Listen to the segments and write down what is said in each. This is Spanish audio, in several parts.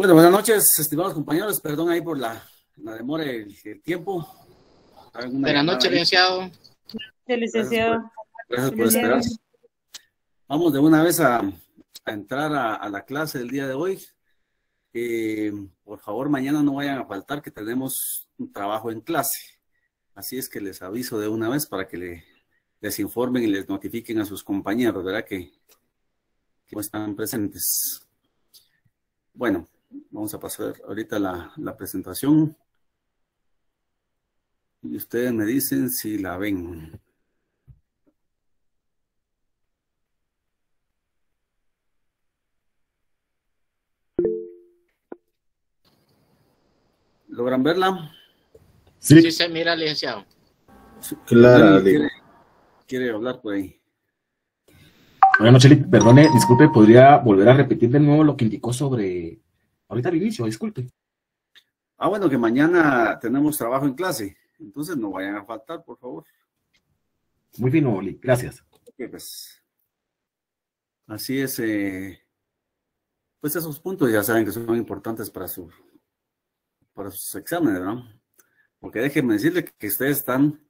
Bueno, buenas noches, estimados compañeros. Perdón ahí por la, demora y el tiempo. Buenas noches, licenciado. licenciado. Gracias, por esperar. Vamos de una vez a, entrar a, la clase del día de hoy. Eh, por favor, mañana no vayan a faltar que tenemos un trabajo en clase. Así es que les aviso de una vez para que le, les informen y les notifiquen a sus compañeros, ¿verdad? Que, que están presentes. Bueno, Vamos a pasar ahorita la, la presentación. Y ustedes me dicen si la ven. ¿Logran verla? Sí, sí se mira, licenciado. Claro. Quiere, quiere, hablar por ahí. Bueno, noches, perdone, disculpe, ¿podría volver a repetir de nuevo lo que indicó sobre Ahorita inicio, disculpe. Ah, bueno, que mañana tenemos trabajo en clase, entonces no vayan a faltar, por favor. Muy bien, Oli, gracias. pues. Así es. Eh, pues esos puntos ya saben que son importantes para, su, para sus exámenes, ¿no? Porque déjenme decirle que ustedes están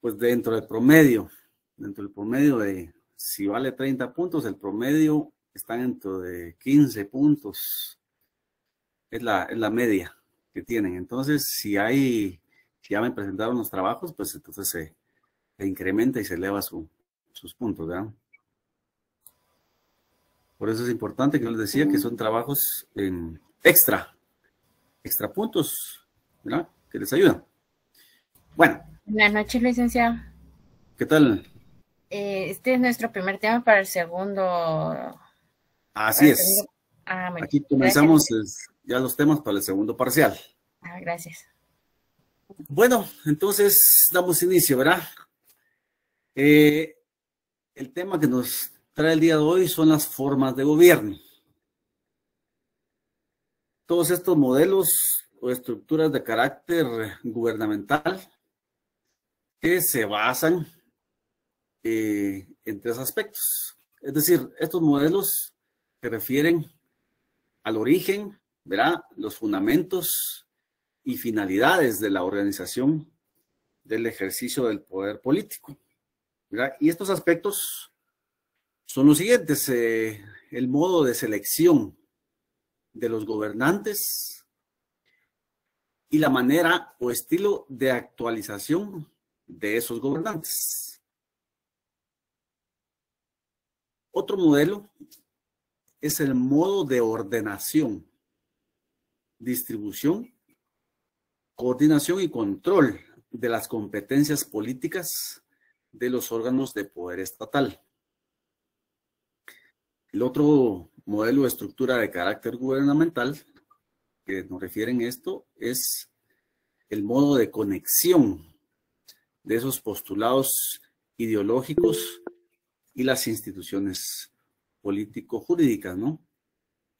pues dentro del promedio, dentro del promedio de, si vale 30 puntos, el promedio está dentro de 15 puntos es la, media que tienen. Entonces, si hay, si ya me presentaron los trabajos, pues entonces se, incrementa y se eleva sus puntos, ¿verdad? Por eso es importante que les decía que son trabajos en extra, extra puntos, ¿verdad? Que les ayudan. Bueno. Buenas noches, licenciado. ¿Qué tal? Eh, este es nuestro primer tema para el segundo. Así es. Ah, Aquí comenzamos. el ya los temas para el segundo parcial. Ah, gracias. Bueno, entonces damos inicio, ¿verdad? Eh, el tema que nos trae el día de hoy son las formas de gobierno. Todos estos modelos o estructuras de carácter gubernamental que se basan eh, en tres aspectos. Es decir, estos modelos se refieren al origen, verá los fundamentos y finalidades de la organización del ejercicio del poder político. Y estos aspectos son los siguientes. Eh, el modo de selección de los gobernantes y la manera o estilo de actualización de esos gobernantes. Otro modelo es el modo de ordenación distribución, coordinación y control de las competencias políticas de los órganos de poder estatal. El otro modelo de estructura de carácter gubernamental que nos refieren esto es el modo de conexión de esos postulados ideológicos y las instituciones político-jurídicas, ¿no?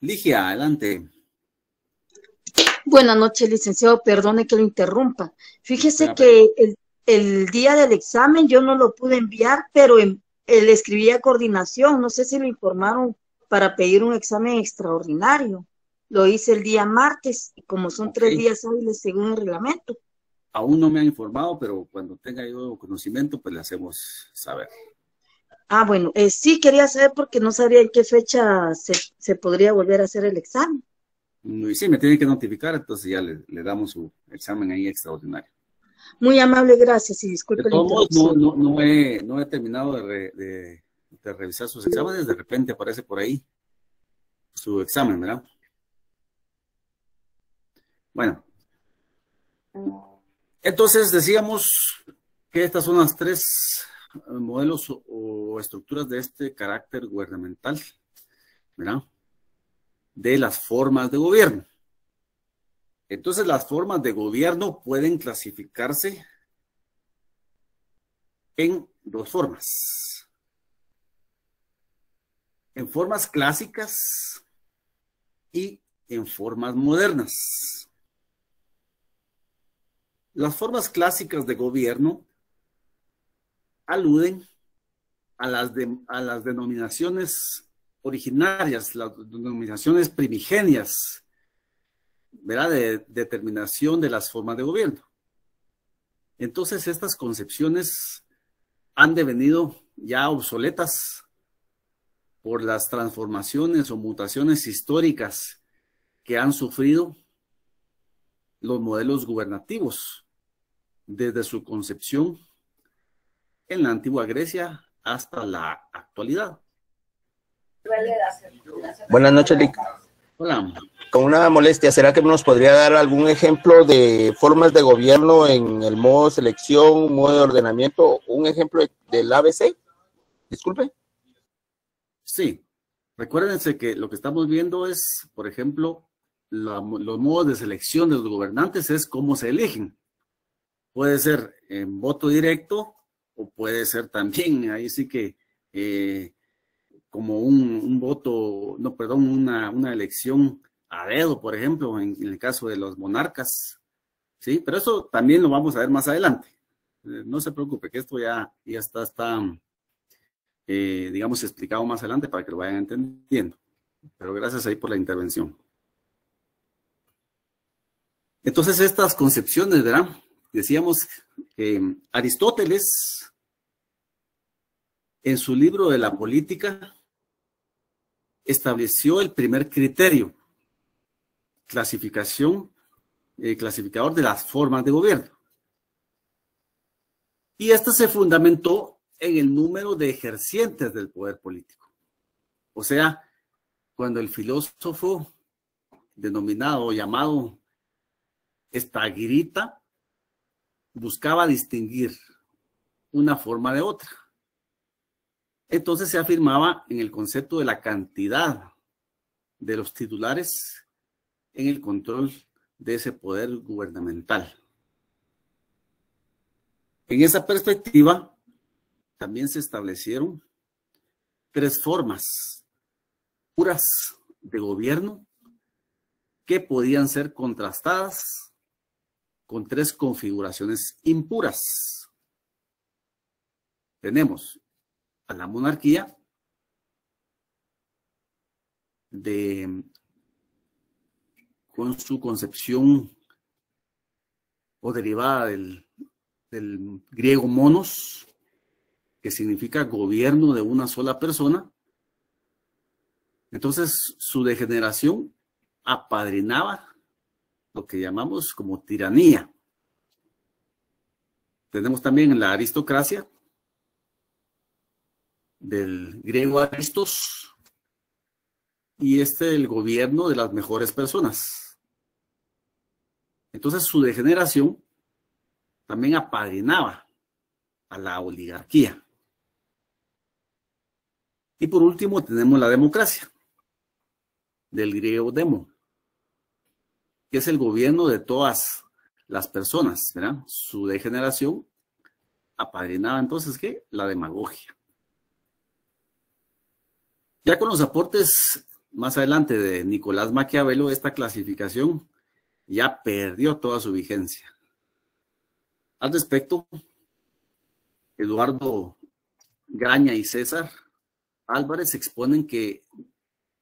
Ligia, adelante. Buenas noches, licenciado. Perdone que lo interrumpa. Fíjese que el, día del examen yo no lo pude enviar, pero eh, le escribí a coordinación. No sé si lo informaron para pedir un examen extraordinario. Lo hice el día martes y como son tres días hábiles según el reglamento. Aún no me han informado, pero cuando tenga yo conocimiento, pues le hacemos saber. Ah, bueno, eh, sí quería saber porque no sabía en qué fecha se podría volver a hacer el examen. Y sí, me tienen que notificar, entonces ya le, damos su examen ahí extraordinario. Muy amable, gracias y disculpe. no, no, he, terminado de, revisar sus exámenes, de repente aparece por ahí su examen, ¿verdad? Bueno. Entonces decíamos que estas son las tres eh, modelos o estructuras de este carácter gubernamental, ¿verdad? de las formas de gobierno. Entonces las formas de gobierno pueden clasificarse en dos formas. En formas clásicas y en formas modernas. Las formas clásicas de gobierno aluden a las, a las denominaciones originarias, las denominaciones primigenias, De determinación de las formas de gobierno. Entonces, estas concepciones han devenido ya obsoletas por las transformaciones o mutaciones históricas que han sufrido los modelos gubernativos desde su concepción en la antigua Grecia hasta la actualidad. Buenas noches, Lic. Hola. Con una molestia, ¿será que nos podría dar algún ejemplo de formas de gobierno en el modo selección, modo de ordenamiento, un ejemplo del ABC? Disculpe. Sí. Recuérdense que lo que estamos viendo es, por ejemplo, los modos de selección de los gobernantes es cómo se eligen. Puede ser en voto directo o puede ser también, ahí sí que eh, como un, voto, no, perdón, una, elección a dedo, por ejemplo, en, el caso de los monarcas, ¿sí? Pero eso también lo vamos a ver más adelante. Eh, no se preocupe, que esto ya, ya está, está eh, digamos, explicado más adelante para que lo vayan entendiendo. Pero gracias ahí por la intervención. Entonces, estas concepciones, ¿verdad? Decíamos que Aristóteles, en su libro de la política, estableció el primer criterio, clasificación, eh, clasificador de las formas de gobierno. Y esto se fundamentó en el número de ejercientes del poder político. O sea, cuando el filósofo denominado, llamado estagirita buscaba distinguir una forma de otra entonces se afirmaba en el concepto de la cantidad de los titulares en el control de ese poder gubernamental. En esa perspectiva, también se establecieron tres formas puras de gobierno que podían ser contrastadas con tres configuraciones impuras. Tenemos a la monarquía de, con su concepción o derivada del, del griego monos, que significa gobierno de una sola persona. Entonces, su degeneración apadrinaba lo que llamamos como tiranía. Tenemos también la aristocracia, del griego aristos, y este el gobierno de las mejores personas. Entonces su degeneración también apadrinaba a la oligarquía. Y por último tenemos la democracia, del griego demo, que es el gobierno de todas las personas, Su degeneración apadrinaba entonces, ¿qué? La demagogia. Ya con los aportes más adelante de Nicolás Maquiavelo, esta clasificación ya perdió toda su vigencia. Al respecto, Eduardo Graña y César Álvarez exponen que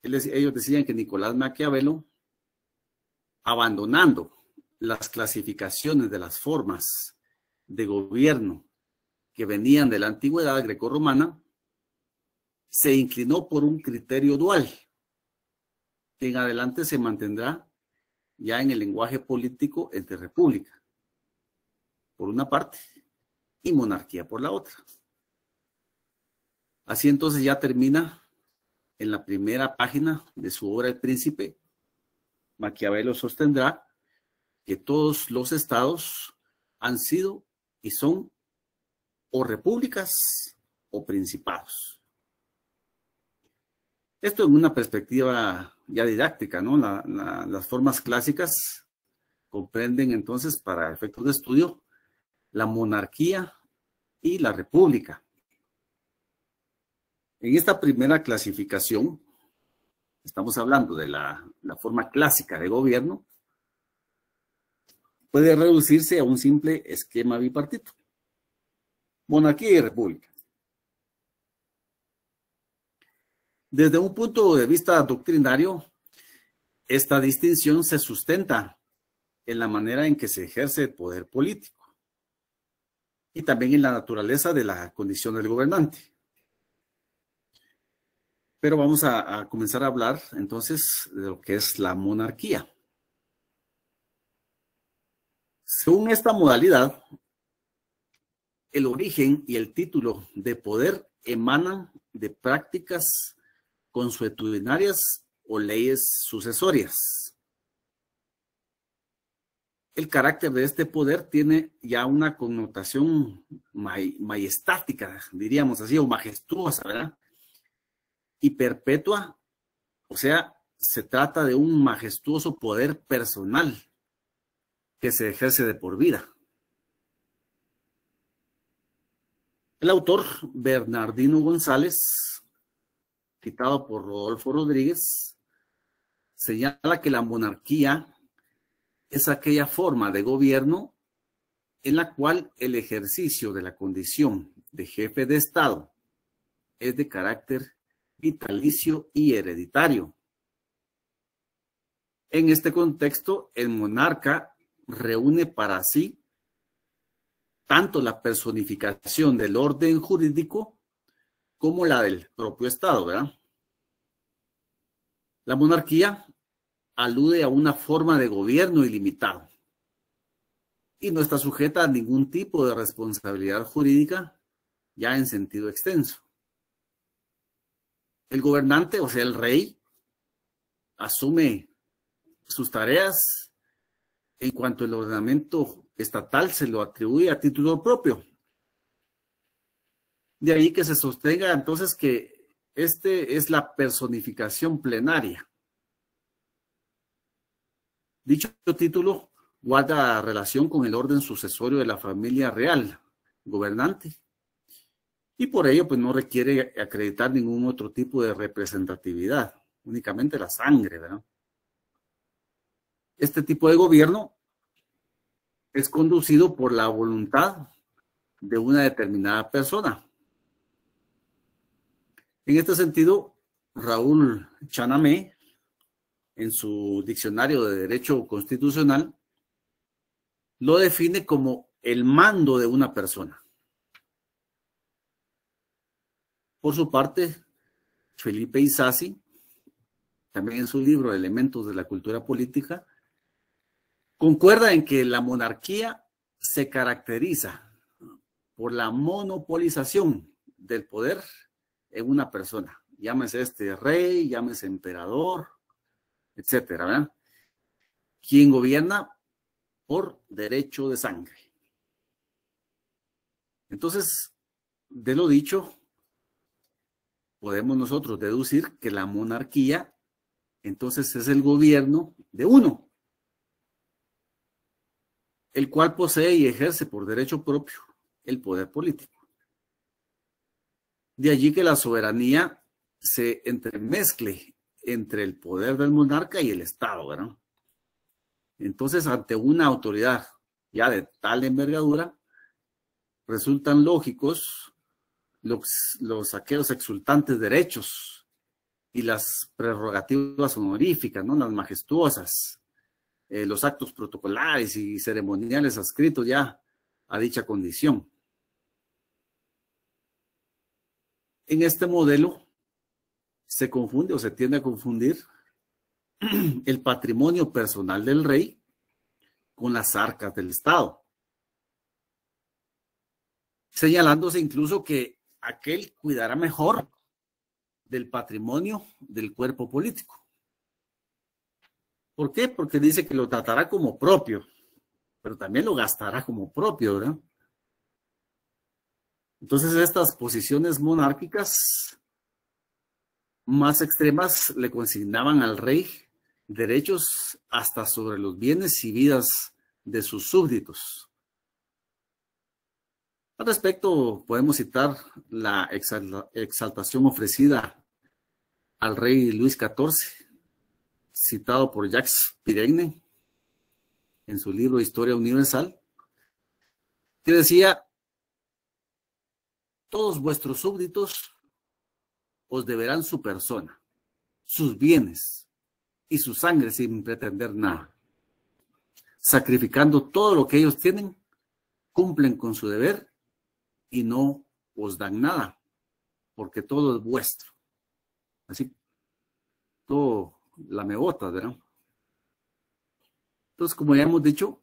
ellos decían que Nicolás Maquiavelo, abandonando las clasificaciones de las formas de gobierno que venían de la antigüedad grecorromana, se inclinó por un criterio dual, que en adelante se mantendrá ya en el lenguaje político entre república, por una parte, y monarquía por la otra. Así entonces ya termina en la primera página de su obra El Príncipe, Maquiavelo sostendrá que todos los estados han sido y son o repúblicas o principados. Esto en una perspectiva ya didáctica, ¿no? las formas clásicas comprenden entonces, para efectos de estudio, la monarquía y la república. En esta primera clasificación, estamos hablando de la forma clásica de gobierno, puede reducirse a un simple esquema bipartito. Monarquía y república. Desde un punto de vista doctrinario, esta distinción se sustenta en la manera en que se ejerce el poder político y también en la naturaleza de la condición del gobernante. Pero vamos a, comenzar a hablar entonces de lo que es la monarquía. Según esta modalidad, el origen y el título de poder emanan de prácticas consuetudinarias o leyes sucesorias. El carácter de este poder tiene ya una connotación diríamos así, o majestuosa, ¿verdad? Y perpetua, o sea, se trata de un majestuoso poder personal que se ejerce de por vida. El autor, Bernardino González, citado por Rodolfo Rodríguez, señala que la monarquía es aquella forma de gobierno en la cual el ejercicio de la condición de jefe de Estado es de carácter vitalicio y hereditario. En este contexto, el monarca reúne para sí tanto la personificación del orden jurídico como la del propio Estado, ¿verdad? La monarquía alude a una forma de gobierno ilimitado y no está sujeta a ningún tipo de responsabilidad jurídica ya en sentido extenso. El gobernante, o sea, el rey, asume sus tareas en cuanto el ordenamiento estatal se lo atribuye a título propio, de ahí que se sostenga entonces que este es la personificación plenaria. Dicho título guarda relación con el orden sucesorio de la familia real, gobernante, y por ello pues no requiere acreditar ningún otro tipo de representatividad, únicamente la sangre, Este tipo de gobierno es conducido por la voluntad de una determinada persona, en este sentido, Raúl Chanamé, en su diccionario de derecho constitucional, lo define como el mando de una persona. Por su parte, Felipe Isasi, también en su libro Elementos de la Cultura Política, concuerda en que la monarquía se caracteriza por la monopolización del poder en eh, una persona. Llámese este rey, llámese emperador, etcétera, ¿verdad? Quien gobierna por derecho de sangre. Entonces, de lo dicho, podemos nosotros deducir que la monarquía entonces es el gobierno de uno, el cual posee y ejerce por derecho propio el poder político. De allí que la soberanía se entremezcle entre el poder del monarca y el Estado, ¿verdad? Entonces, ante una autoridad ya de tal envergadura, resultan lógicos los, los aquellos exultantes derechos y las prerrogativas honoríficas, ¿no? Las majestuosas, eh, los actos protocolares y ceremoniales adscritos ya a dicha condición. En este modelo se confunde o se tiende a confundir el patrimonio personal del rey con las arcas del Estado. Señalándose incluso que aquel cuidará mejor del patrimonio del cuerpo político. ¿Por qué? Porque dice que lo tratará como propio, pero también lo gastará como propio, ¿verdad? Entonces estas posiciones monárquicas más extremas le consignaban al rey derechos hasta sobre los bienes y vidas de sus súbditos. Al respecto, podemos citar la exaltación ofrecida al rey Luis XIV, citado por Jacques Pirenne en su libro Historia Universal, que decía todos vuestros súbditos os deberán su persona, sus bienes y su sangre sin pretender nada. Sacrificando todo lo que ellos tienen, cumplen con su deber y no os dan nada, porque todo es vuestro. Así, todo la meota, ¿verdad? Entonces, como ya hemos dicho,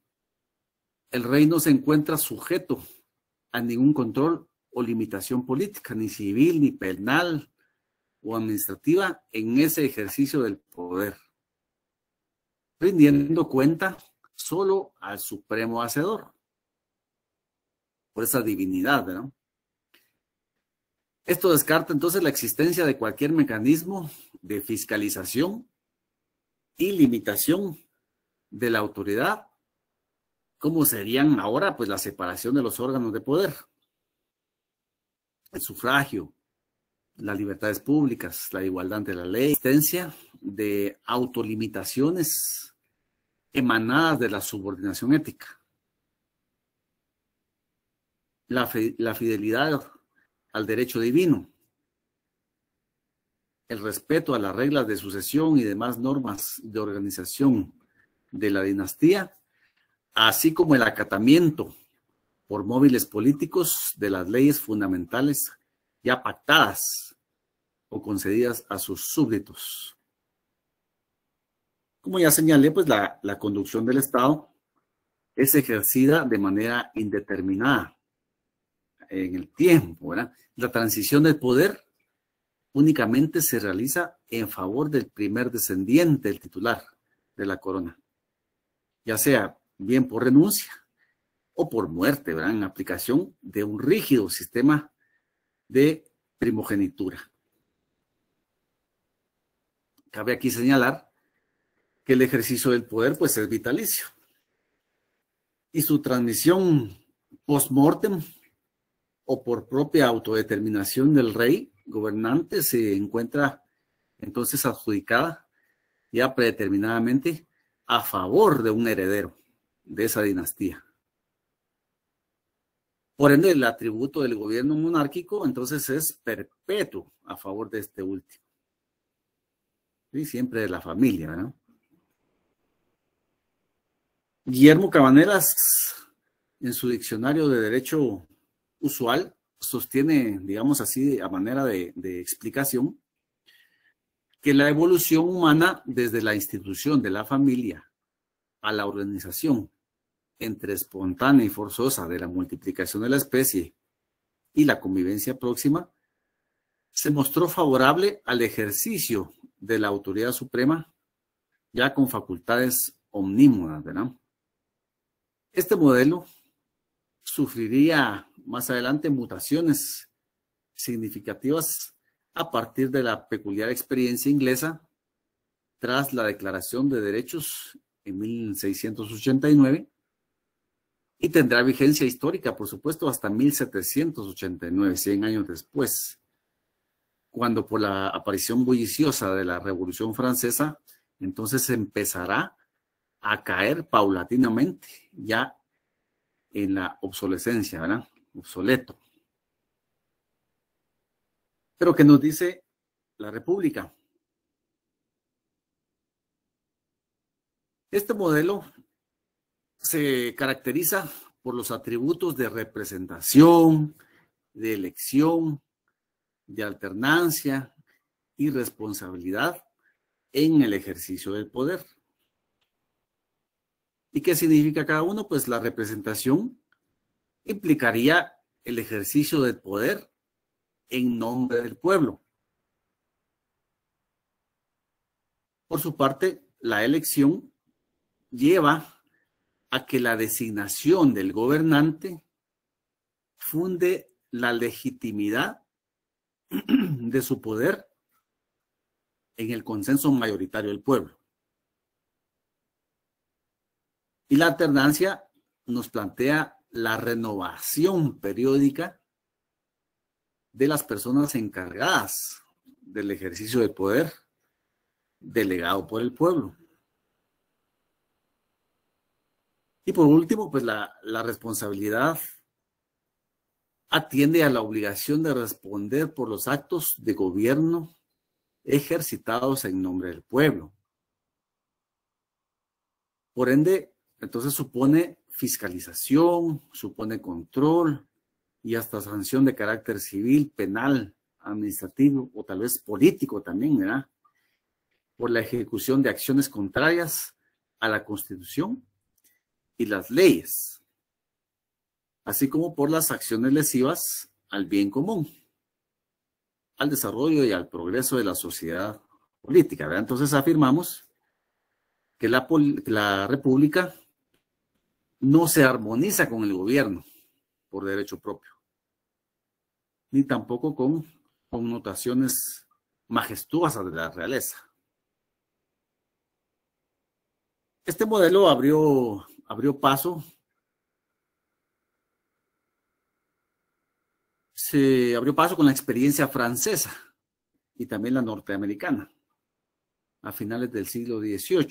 el rey no se encuentra sujeto a ningún control o limitación política, ni civil, ni penal o administrativa en ese ejercicio del poder, rindiendo cuenta solo al supremo hacedor, por esa divinidad, Esto descarta entonces la existencia de cualquier mecanismo de fiscalización y limitación de la autoridad, como serían ahora pues la separación de los órganos de poder el sufragio, las libertades públicas, la igualdad ante la ley, existencia de autolimitaciones emanadas de la subordinación ética, la, la fidelidad al derecho divino, el respeto a las reglas de sucesión y demás normas de organización de la dinastía, así como el acatamiento por móviles políticos de las leyes fundamentales ya pactadas o concedidas a sus súbditos. Como ya señalé, pues la, conducción del Estado es ejercida de manera indeterminada en el tiempo, ¿verdad? La transición del poder únicamente se realiza en favor del primer descendiente, el titular de la corona, ya sea bien por renuncia por muerte, ¿verdad? En aplicación de un rígido sistema de primogenitura. Cabe aquí señalar que el ejercicio del poder pues es vitalicio y su transmisión post-mortem o por propia autodeterminación del rey gobernante se encuentra entonces adjudicada ya predeterminadamente a favor de un heredero de esa dinastía. Por ende, el atributo del gobierno monárquico entonces es perpetuo a favor de este último. Y siempre de la familia, ¿no? Guillermo Cabaneras, en su diccionario de derecho usual, sostiene, digamos así, a manera de, de explicación, que la evolución humana desde la institución de la familia a la organización entre espontánea y forzosa de la multiplicación de la especie y la convivencia próxima, se mostró favorable al ejercicio de la autoridad suprema ya con facultades omnímodas, Este modelo sufriría más adelante mutaciones significativas a partir de la peculiar experiencia inglesa tras la Declaración de Derechos en 1689 y tendrá vigencia histórica, por supuesto, hasta 1789, 100 años después, cuando por la aparición bulliciosa de la Revolución Francesa, entonces empezará a caer paulatinamente ya en la obsolescencia, ¿verdad? Obsoleto. Pero que nos dice la República? Este modelo se caracteriza por los atributos de representación, de elección, de alternancia y responsabilidad en el ejercicio del poder. ¿Y qué significa cada uno? Pues la representación implicaría el ejercicio del poder en nombre del pueblo. Por su parte, la elección lleva a que la designación del gobernante funde la legitimidad de su poder en el consenso mayoritario del pueblo. Y la alternancia nos plantea la renovación periódica de las personas encargadas del ejercicio del poder delegado por el pueblo. Y por último, pues la, responsabilidad atiende a la obligación de responder por los actos de gobierno ejercitados en nombre del pueblo. Por ende, entonces supone fiscalización, supone control y hasta sanción de carácter civil, penal, administrativo o tal vez político también, ¿verdad? Por la ejecución de acciones contrarias a la Constitución y las leyes, así como por las acciones lesivas al bien común, al desarrollo y al progreso de la sociedad política. Entonces afirmamos que la, la República no se armoniza con el gobierno por derecho propio, ni tampoco con connotaciones majestuosas de la realeza. Este modelo abrió abrió paso. Se abrió paso con la experiencia francesa y también la norteamericana a finales del siglo XVIII.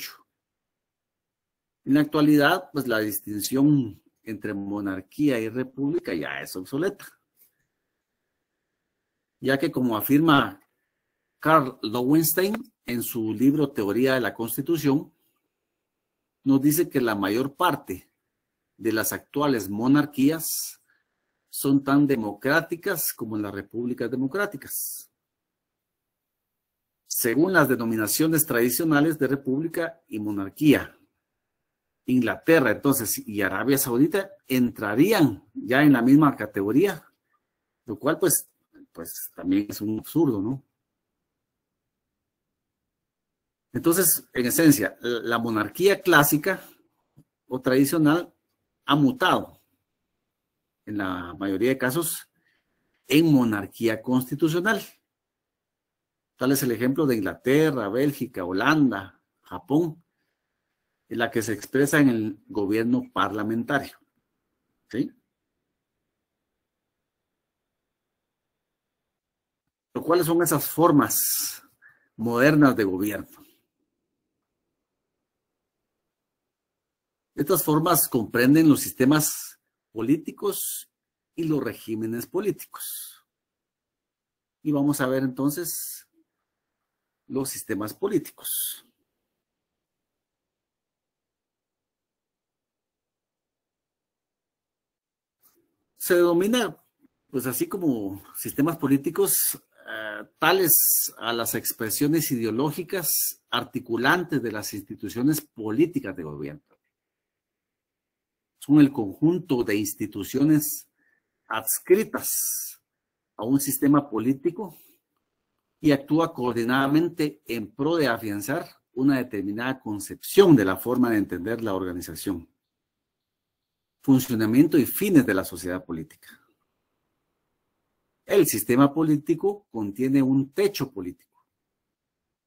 En la actualidad, pues la distinción entre monarquía y república ya es obsoleta, ya que como afirma Carl Lowenstein en su libro Teoría de la Constitución, nos dice que la mayor parte de las actuales monarquías son tan democráticas como las repúblicas democráticas. Según las denominaciones tradicionales de república y monarquía, Inglaterra entonces y Arabia Saudita entrarían ya en la misma categoría, lo cual pues, pues también es un absurdo, ¿no? Entonces, en esencia, la monarquía clásica o tradicional ha mutado, en la mayoría de casos, en monarquía constitucional. Tal es el ejemplo de Inglaterra, Bélgica, Holanda, Japón, en la que se expresa en el gobierno parlamentario. ¿Sí? ¿Cuáles son esas formas modernas de gobierno? Estas formas comprenden los sistemas políticos y los regímenes políticos. Y vamos a ver entonces los sistemas políticos. Se denomina, pues así como sistemas políticos, eh, tales a las expresiones ideológicas articulantes de las instituciones políticas de gobierno son el conjunto de instituciones adscritas a un sistema político y actúa coordinadamente en pro de afianzar una determinada concepción de la forma de entender la organización, funcionamiento y fines de la sociedad política. El sistema político contiene un techo político,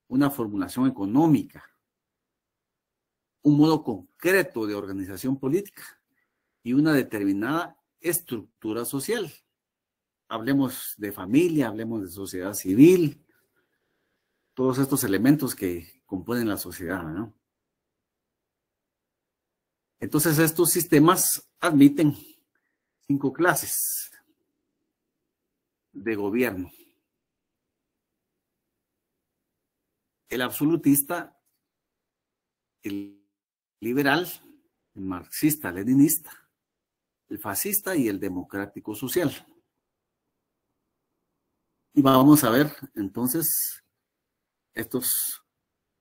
una formulación económica, un modo concreto de organización política y una determinada estructura social. Hablemos de familia, hablemos de sociedad civil, todos estos elementos que componen la sociedad, Entonces estos sistemas admiten cinco clases de gobierno. El absolutista, el liberal, el marxista, leninista, fascista y el democrático social. Y vamos a ver entonces estos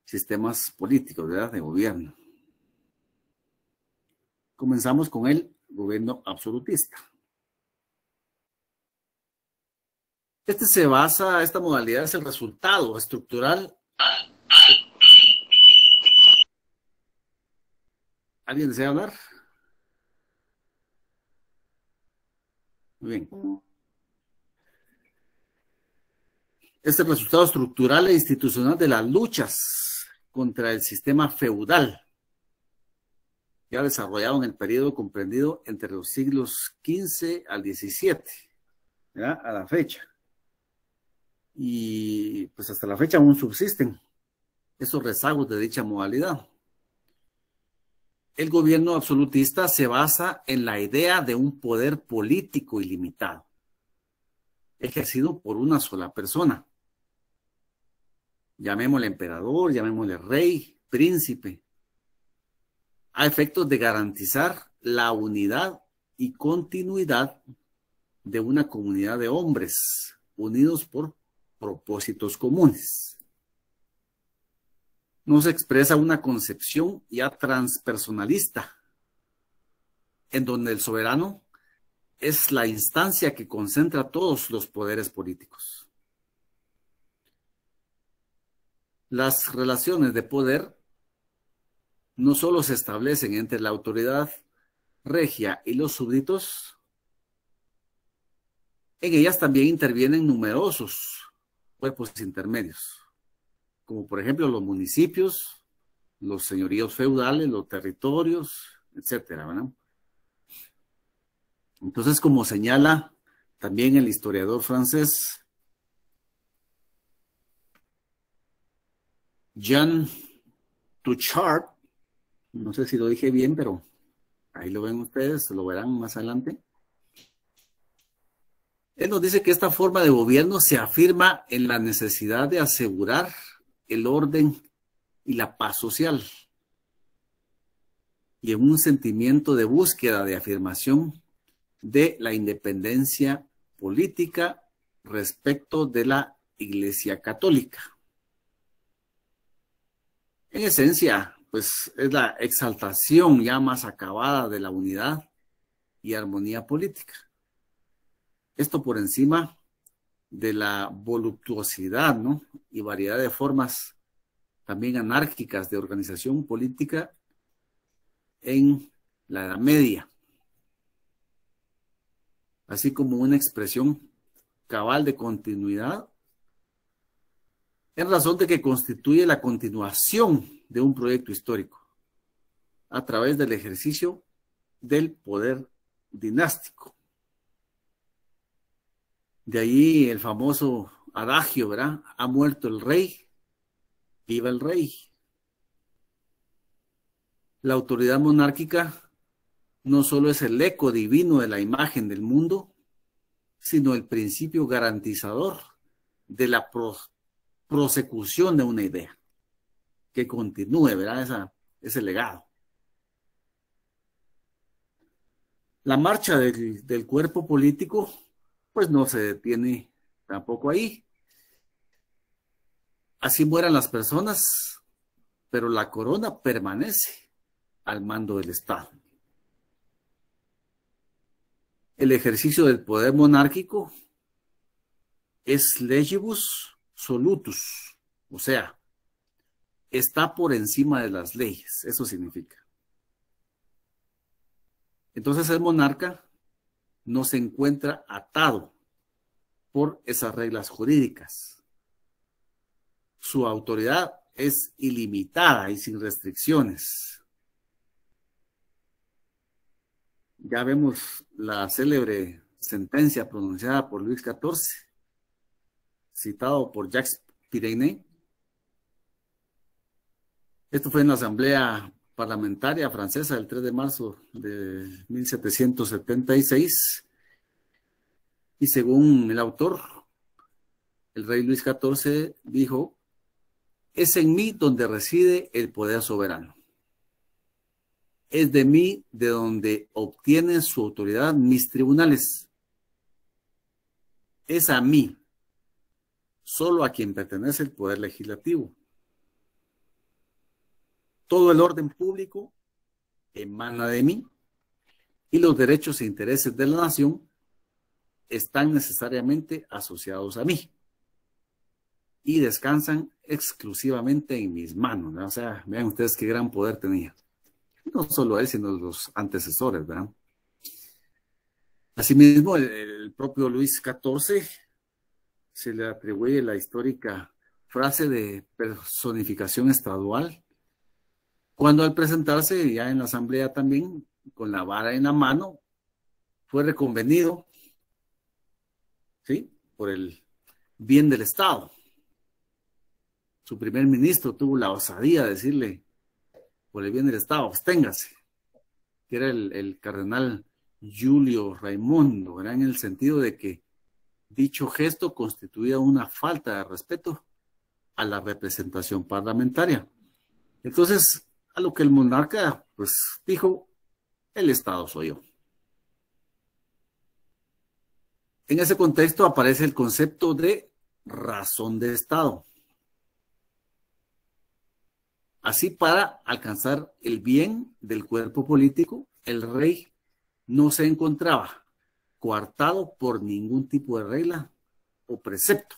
sistemas políticos de gobierno. Comenzamos con el gobierno absolutista. Este se basa, esta modalidad es el resultado estructural. ¿Alguien desea hablar? bien. Este resultado estructural e institucional de las luchas contra el sistema feudal, ya desarrollado en el periodo comprendido entre los siglos XV al XVII, ¿verdad? a la fecha. Y pues hasta la fecha aún subsisten esos rezagos de dicha modalidad el gobierno absolutista se basa en la idea de un poder político ilimitado, ejercido por una sola persona. Llamémosle emperador, llamémosle rey, príncipe, a efectos de garantizar la unidad y continuidad de una comunidad de hombres unidos por propósitos comunes nos expresa una concepción ya transpersonalista, en donde el soberano es la instancia que concentra todos los poderes políticos. Las relaciones de poder no solo se establecen entre la autoridad regia y los súbditos, en ellas también intervienen numerosos cuerpos intermedios como por ejemplo los municipios, los señoríos feudales, los territorios, etcétera, ¿verdad? Entonces, como señala también el historiador francés Jean Touchard, no sé si lo dije bien, pero ahí lo ven ustedes, lo verán más adelante. Él nos dice que esta forma de gobierno se afirma en la necesidad de asegurar el orden y la paz social. Y en un sentimiento de búsqueda, de afirmación de la independencia política respecto de la Iglesia Católica. En esencia, pues es la exaltación ya más acabada de la unidad y armonía política. Esto por encima de la voluptuosidad y variedad de formas también anárquicas de organización política en la Edad Media, así como una expresión cabal de continuidad, en razón de que constituye la continuación de un proyecto histórico a través del ejercicio del poder dinástico. De ahí el famoso adagio, ¿verdad? Ha muerto el rey, viva el rey. La autoridad monárquica no solo es el eco divino de la imagen del mundo, sino el principio garantizador de la prosecución de una idea, que continúe, ¿verdad? Esa, ese legado. La marcha del cuerpo político pues no se detiene tampoco ahí. Así mueran las personas, pero la corona permanece al mando del Estado. El ejercicio del poder monárquico es legibus solutus, o sea, está por encima de las leyes, eso significa. Entonces el monarca no se encuentra atado por esas reglas jurídicas. Su autoridad es ilimitada y sin restricciones. Ya vemos la célebre sentencia pronunciada por Luis XIV, citado por Jacques Pirenne. Esto fue en la Asamblea parlamentaria francesa del 3 de marzo de 1776. Y según el autor, el rey Luis XIV dijo, es en mí donde reside el poder soberano. Es de mí de donde obtienen su autoridad mis tribunales. Es a mí, solo a quien pertenece el poder legislativo todo el orden público emana de mí y los derechos e intereses de la nación están necesariamente asociados a mí y descansan exclusivamente en mis manos. O sea, vean ustedes qué gran poder tenía. No solo él, sino los antecesores, ¿verdad? Asimismo, el propio Luis XIV se le atribuye la histórica frase de personificación estadual cuando al presentarse ya en la asamblea también, con la vara en la mano, fue reconvenido, ¿sí? Por el bien del Estado. Su primer ministro tuvo la osadía de decirle, por el bien del Estado, absténgase, que era el, cardenal Julio Raimundo, era en el sentido de que dicho gesto constituía una falta de respeto a la representación parlamentaria. Entonces, a lo que el monarca, pues, dijo, el Estado soy yo. En ese contexto aparece el concepto de razón de Estado. Así para alcanzar el bien del cuerpo político, el rey no se encontraba coartado por ningún tipo de regla o precepto,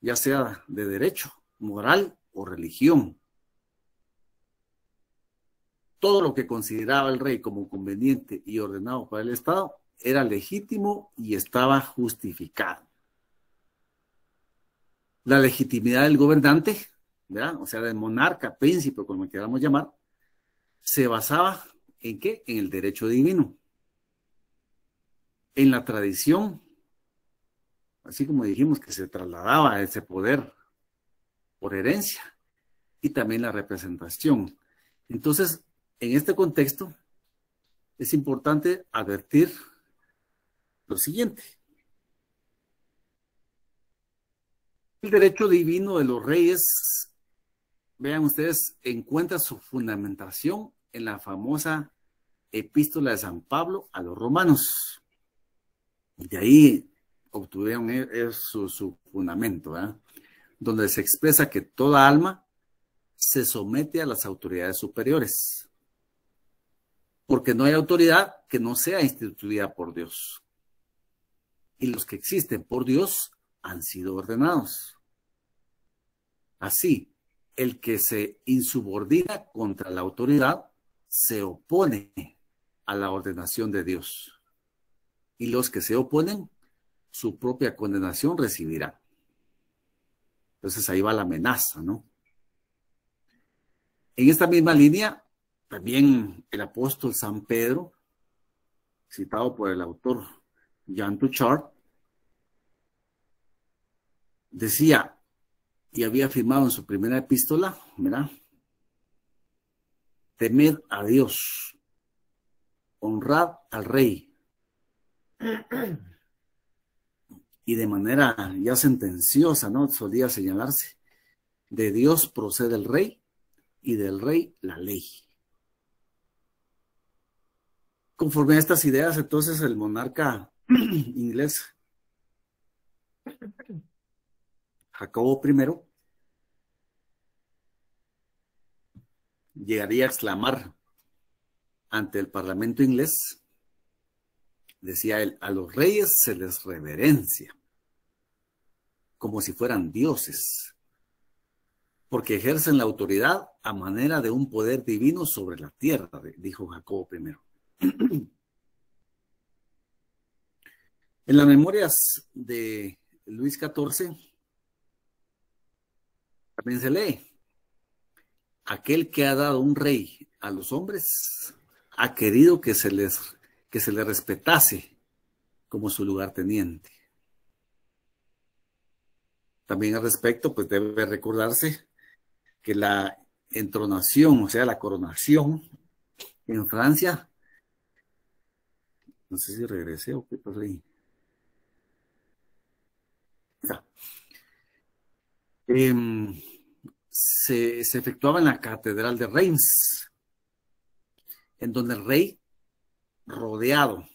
ya sea de derecho, moral o religión todo lo que consideraba el rey como conveniente y ordenado para el Estado era legítimo y estaba justificado. La legitimidad del gobernante, o sea, del monarca, príncipe, como queramos llamar, se basaba en qué? En el derecho divino, en la tradición, así como dijimos que se trasladaba ese poder por herencia y también la representación. Entonces, en este contexto, es importante advertir lo siguiente. El derecho divino de los reyes, vean ustedes, encuentra su fundamentación en la famosa epístola de San Pablo a los romanos. De ahí obtuvieron eso, e-, su fundamento, donde se expresa que toda alma se somete a las autoridades superiores porque no hay autoridad que no sea instituida por Dios. Y los que existen por Dios han sido ordenados. Así, el que se insubordina contra la autoridad se opone a la ordenación de Dios. Y los que se oponen, su propia condenación recibirá Entonces ahí va la amenaza, ¿no? En esta misma línea, también el apóstol San Pedro, citado por el autor Jean Touchard, decía y había afirmado en su primera epístola, ¿verdad? Temed a Dios, honrad al rey. Y de manera ya sentenciosa, ¿no? Solía señalarse, de Dios procede el rey y del rey la ley. Conforme a estas ideas, entonces el monarca inglés Jacobo I llegaría a exclamar ante el Parlamento inglés, decía él, a los reyes se les reverencia, como si fueran dioses, porque ejercen la autoridad a manera de un poder divino sobre la tierra, dijo Jacobo I. En las memorias de Luis XIV también se lee, aquel que ha dado un rey a los hombres ha querido que se les, que se le respetase como su lugar teniente También al respecto, pues debe recordarse que la entronación, o sea, la coronación en Francia no sé si regresé o qué pasó ahí. Em, se, efectuaba en la catedral de Reims, en donde el rey, rodeado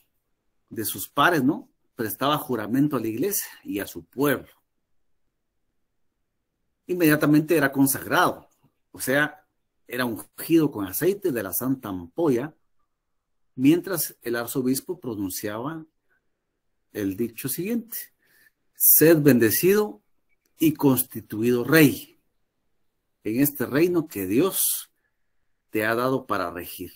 de sus pares, ¿no? Prestaba juramento a la iglesia y a su pueblo. Inmediatamente era consagrado, o sea, era ungido con aceite de la santa ampolla mientras el arzobispo pronunciaba el dicho siguiente, sed bendecido y constituido rey en este reino que Dios te ha dado para regir.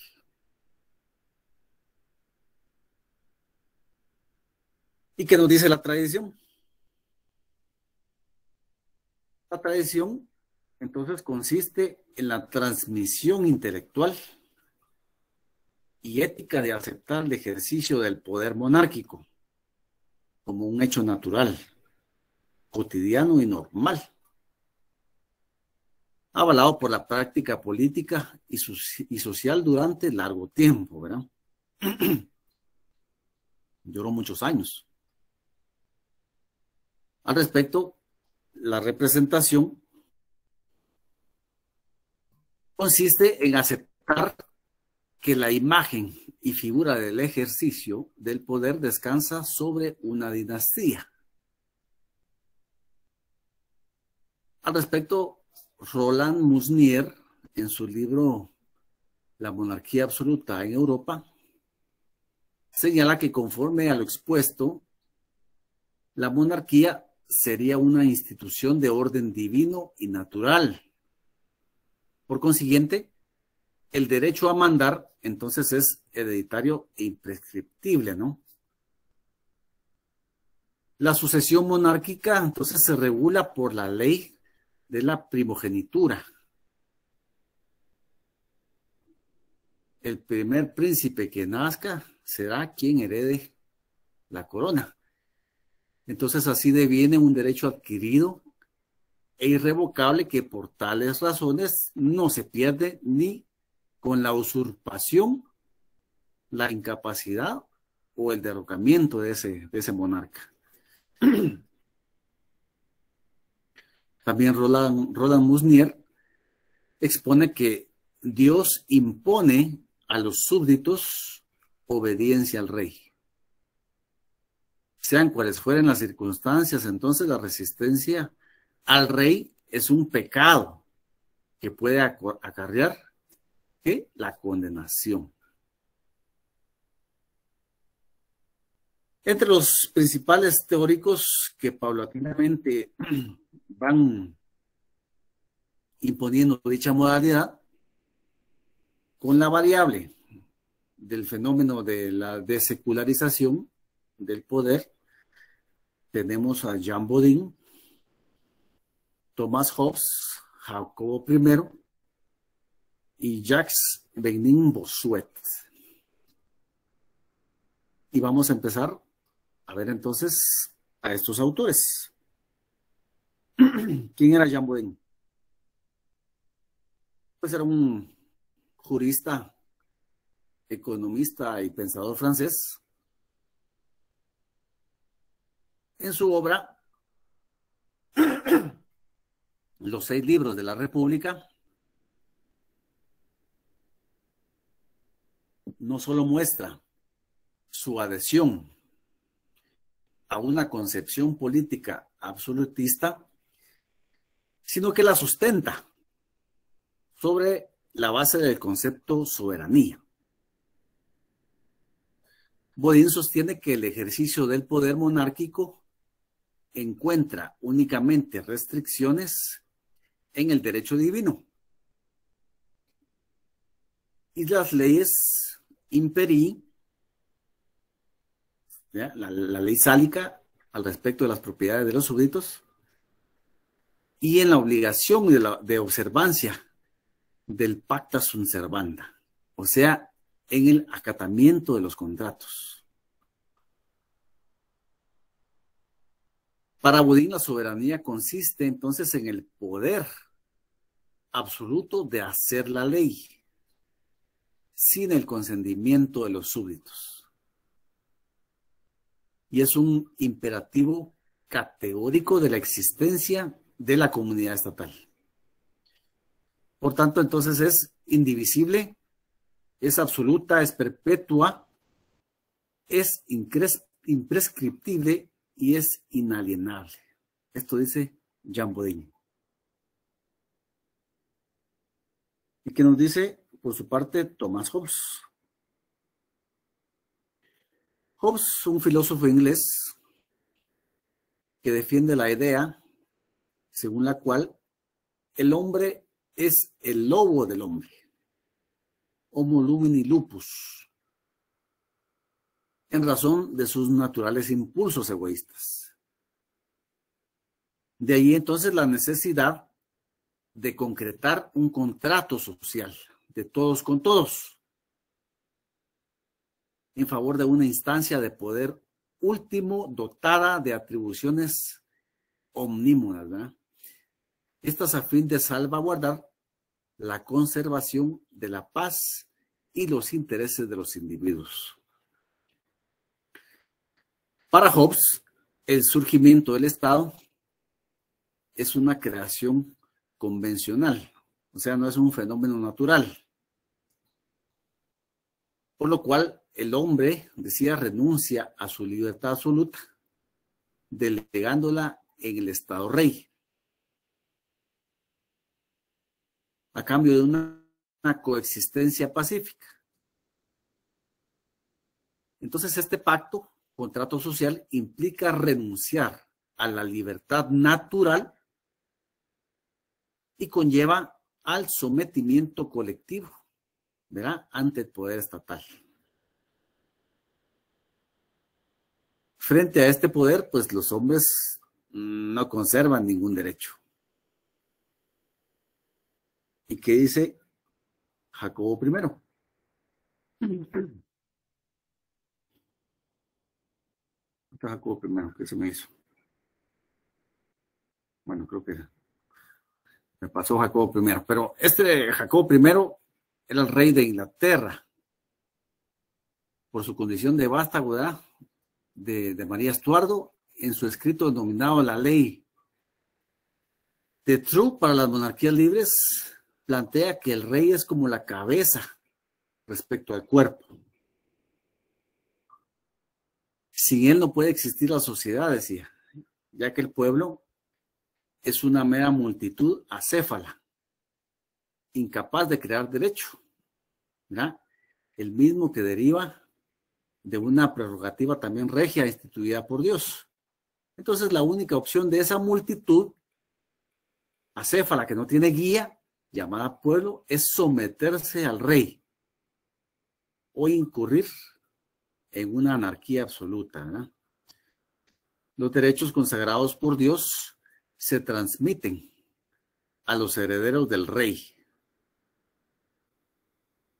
¿Y qué nos dice la tradición? La tradición entonces consiste en la transmisión intelectual y ética de aceptar el ejercicio del poder monárquico como un hecho natural, cotidiano y normal, avalado por la práctica política y, social durante largo tiempo, ¿verdad? Duró muchos años. Al respecto, la representación consiste en aceptar que la imagen y figura del ejercicio del poder descansa sobre una dinastía. Al respecto, Roland Musnier, en su libro La monarquía absoluta en Europa, señala que conforme a lo expuesto, la monarquía sería una institución de orden divino y natural. Por consiguiente, el derecho a mandar, entonces es hereditario e imprescriptible, ¿no? La sucesión monárquica, entonces, se regula por la ley de la primogenitura. El primer príncipe que nazca será quien herede la corona. Entonces, así deviene un derecho adquirido e irrevocable que por tales razones no se pierde ni con la usurpación, la incapacidad o el derrocamiento de ese, ese monarca. También Roland, Roland Musnier expone que Dios impone a los súbditos obediencia al rey. Sean cuales fueren las circunstancias, entonces la resistencia al rey es un pecado que puede acarrear que La condenación. Entre los principales teóricos que paulatinamente van imponiendo dicha modalidad, con la variable del fenómeno de la desecularización del poder, tenemos a Jean Bodin, Thomas Hobbes, Jacobo I, y Jacques Benin Bosuet. Y vamos a empezar a ver entonces a estos autores. ¿Quién era Jean Baudin? Pues era un jurista, economista y pensador francés. En su obra, Los seis libros de la República, no solo muestra su adhesión a una concepción política absolutista, sino que la sustenta sobre la base del concepto soberanía. Bodín sostiene que el ejercicio del poder monárquico encuentra únicamente restricciones en el derecho divino y las leyes imperí La, ley sálica al respecto de las propiedades de los súbditos y en la obligación de, de observancia del pacta sunt servanda, o sea, en el acatamiento de los contratos. Para Budín la soberanía consiste entonces en el poder absoluto de hacer la ley sin el consentimiento de los súbditos. Y es un imperativo categórico de la existencia de la comunidad estatal. Por tanto, entonces es indivisible, es absoluta, es perpetua, es imprescriptible y es inalienable. Esto dice Jean Bodin. ¿Y qué nos dice por su parte, Thomas Hobbes. Hobbes, un filósofo inglés que defiende la idea según la cual el hombre es el lobo del hombre, homo lumini lupus, en razón de sus naturales impulsos egoístas. De ahí entonces la necesidad de concretar un contrato social de todos con todos, en favor de una instancia de poder último dotada de atribuciones omnímodas, Estas a fin de salvaguardar la conservación de la paz y los intereses de los individuos. Para Hobbes, el surgimiento del Estado es una creación convencional o sea, no es un fenómeno natural. Por lo cual, el hombre, decía, renuncia a su libertad absoluta, delegándola en el Estado Rey. A cambio de una, coexistencia pacífica. Entonces, este pacto, contrato social, implica renunciar a la libertad natural y conlleva al sometimiento colectivo, ¿verdad? Ante el poder estatal. Frente a este poder, pues los hombres mm, no conservan ningún derecho. ¿Y qué dice Jacobo I? Jacobo I? ¿Qué se me hizo? Bueno, creo que me pasó Jacobo I. Pero este Jacobo I era el rey de Inglaterra. Por su condición de vástago de, de María Estuardo, en su escrito denominado La Ley de True para las monarquías libres, plantea que el rey es como la cabeza respecto al cuerpo. Sin él no puede existir la sociedad, decía, ya que el pueblo es una mera multitud acéfala, incapaz de crear derecho, ¿verdad? el mismo que deriva de una prerrogativa también regia instituida por Dios. Entonces la única opción de esa multitud acéfala que no tiene guía, llamada pueblo, es someterse al rey o incurrir en una anarquía absoluta. ¿verdad? Los derechos consagrados por Dios se transmiten a los herederos del rey.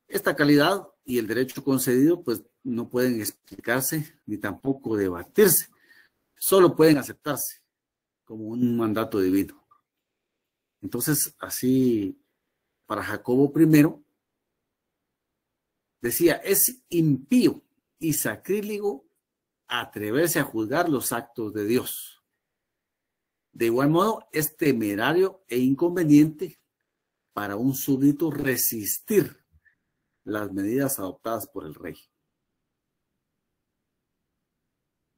Esta calidad y el derecho concedido pues no pueden explicarse ni tampoco debatirse, solo pueden aceptarse como un mandato divino. Entonces, así para Jacobo I, decía, es impío y sacrílego atreverse a juzgar los actos de Dios. De igual modo, es temerario e inconveniente para un súbdito resistir las medidas adoptadas por el rey.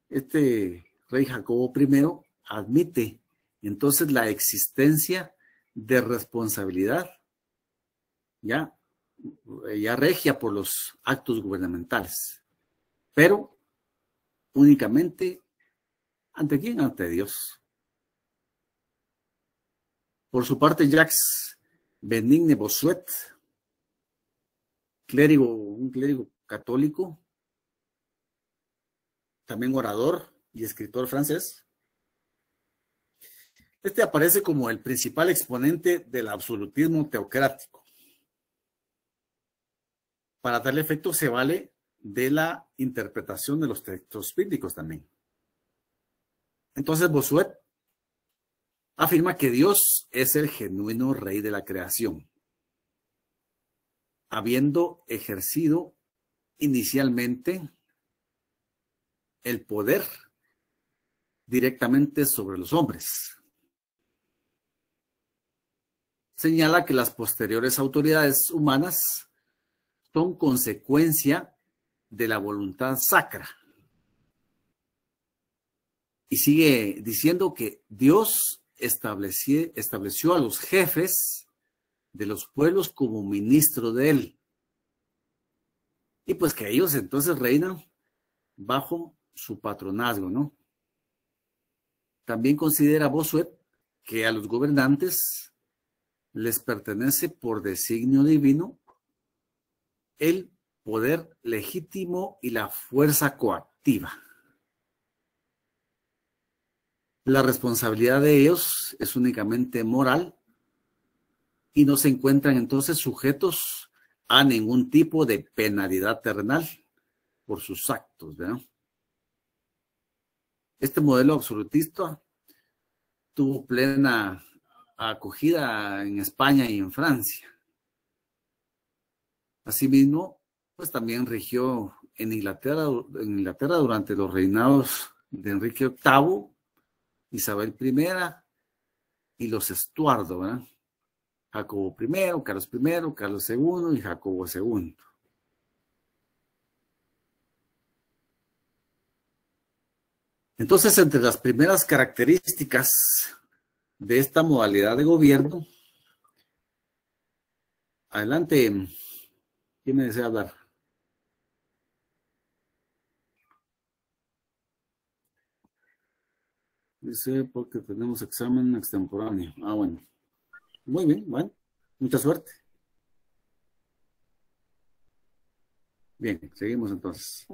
Este rey Jacobo I admite entonces la existencia de responsabilidad ya, ya regia por los actos gubernamentales, pero únicamente ante quién, ante Dios. Por su parte, Jacques Benigne Bossuet, clérigo, un clérigo católico, también orador y escritor francés. Este aparece como el principal exponente del absolutismo teocrático. Para tal efecto se vale de la interpretación de los textos bíblicos también. Entonces Bossuet afirma que Dios es el genuino rey de la creación, habiendo ejercido inicialmente el poder directamente sobre los hombres. Señala que las posteriores autoridades humanas son consecuencia de la voluntad sacra. Y sigue diciendo que Dios estableció, estableció a los jefes de los pueblos como ministro de él. Y pues que ellos entonces reinan bajo su patronazgo, ¿no? También considera Bosuet que a los gobernantes les pertenece por designio divino el poder legítimo y la fuerza coactiva. La responsabilidad de ellos es únicamente moral y no se encuentran entonces sujetos a ningún tipo de penalidad terrenal por sus actos. Este modelo absolutista tuvo plena acogida en España y en Francia. Asimismo, pues también regió en Inglaterra, en Inglaterra durante los reinados de Enrique VIII Isabel I y los Estuardo, ¿verdad? Jacobo I, Carlos I, Carlos II y Jacobo II. Entonces, entre las primeras características de esta modalidad de gobierno, adelante, ¿quién me desea hablar? Dice, porque tenemos examen extemporáneo. Ah, bueno. Muy bien, bueno. Mucha suerte. Bien, seguimos entonces.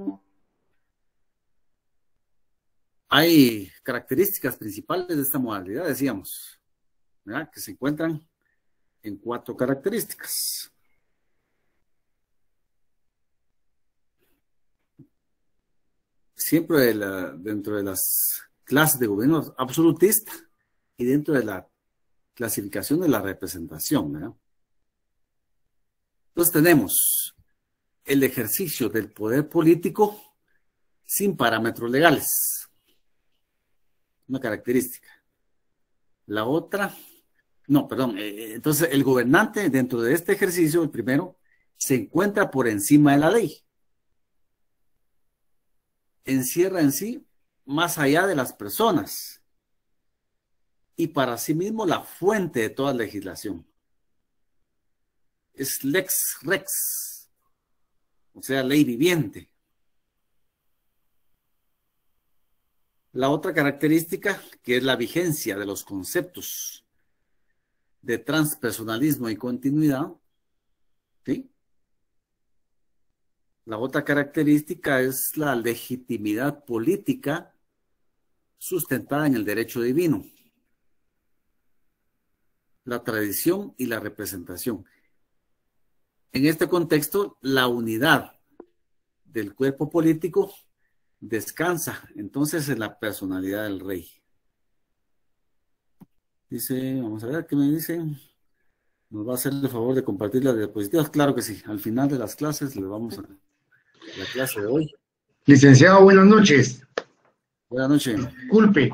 Hay características principales de esta modalidad, decíamos, ¿verdad? que se encuentran en cuatro características. Siempre dentro de las clase de gobierno absolutista y dentro de la clasificación de la representación. ¿eh? Entonces tenemos el ejercicio del poder político sin parámetros legales. Una característica. La otra, no, perdón, eh, eh, entonces el gobernante dentro de este ejercicio, el primero, se encuentra por encima de la ley. Encierra en sí más allá de las personas y para sí mismo la fuente de toda legislación. Es lex rex, o sea, ley viviente. La otra característica que es la vigencia de los conceptos de transpersonalismo y continuidad. ¿sí? La otra característica es la legitimidad política sustentada en el derecho divino, la tradición y la representación. En este contexto, la unidad del cuerpo político descansa entonces en la personalidad del rey. Dice, vamos a ver qué me dice. ¿Nos va a hacer el favor de compartir las diapositivas? Claro que sí. Al final de las clases le vamos a la clase de hoy. Licenciado, buenas noches. Buenas noches. Disculpe,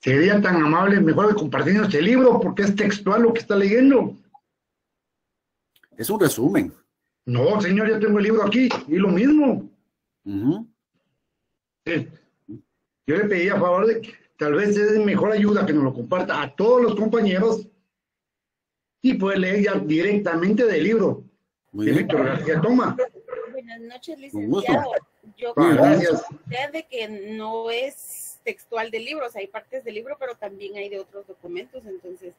sería tan amable, mejor de compartirnos el este libro, porque es textual lo que está leyendo. Es un resumen. No, señor, yo tengo el libro aquí, y lo mismo. yo le pedí a favor de que tal vez es de mejor ayuda que nos lo comparta a todos los compañeros y puede leer ya directamente del libro Muy bien. Toma. Buenas noches, licenciado. Yo creo de que no es textual de libros, hay partes del libro, pero también hay de otros documentos, entonces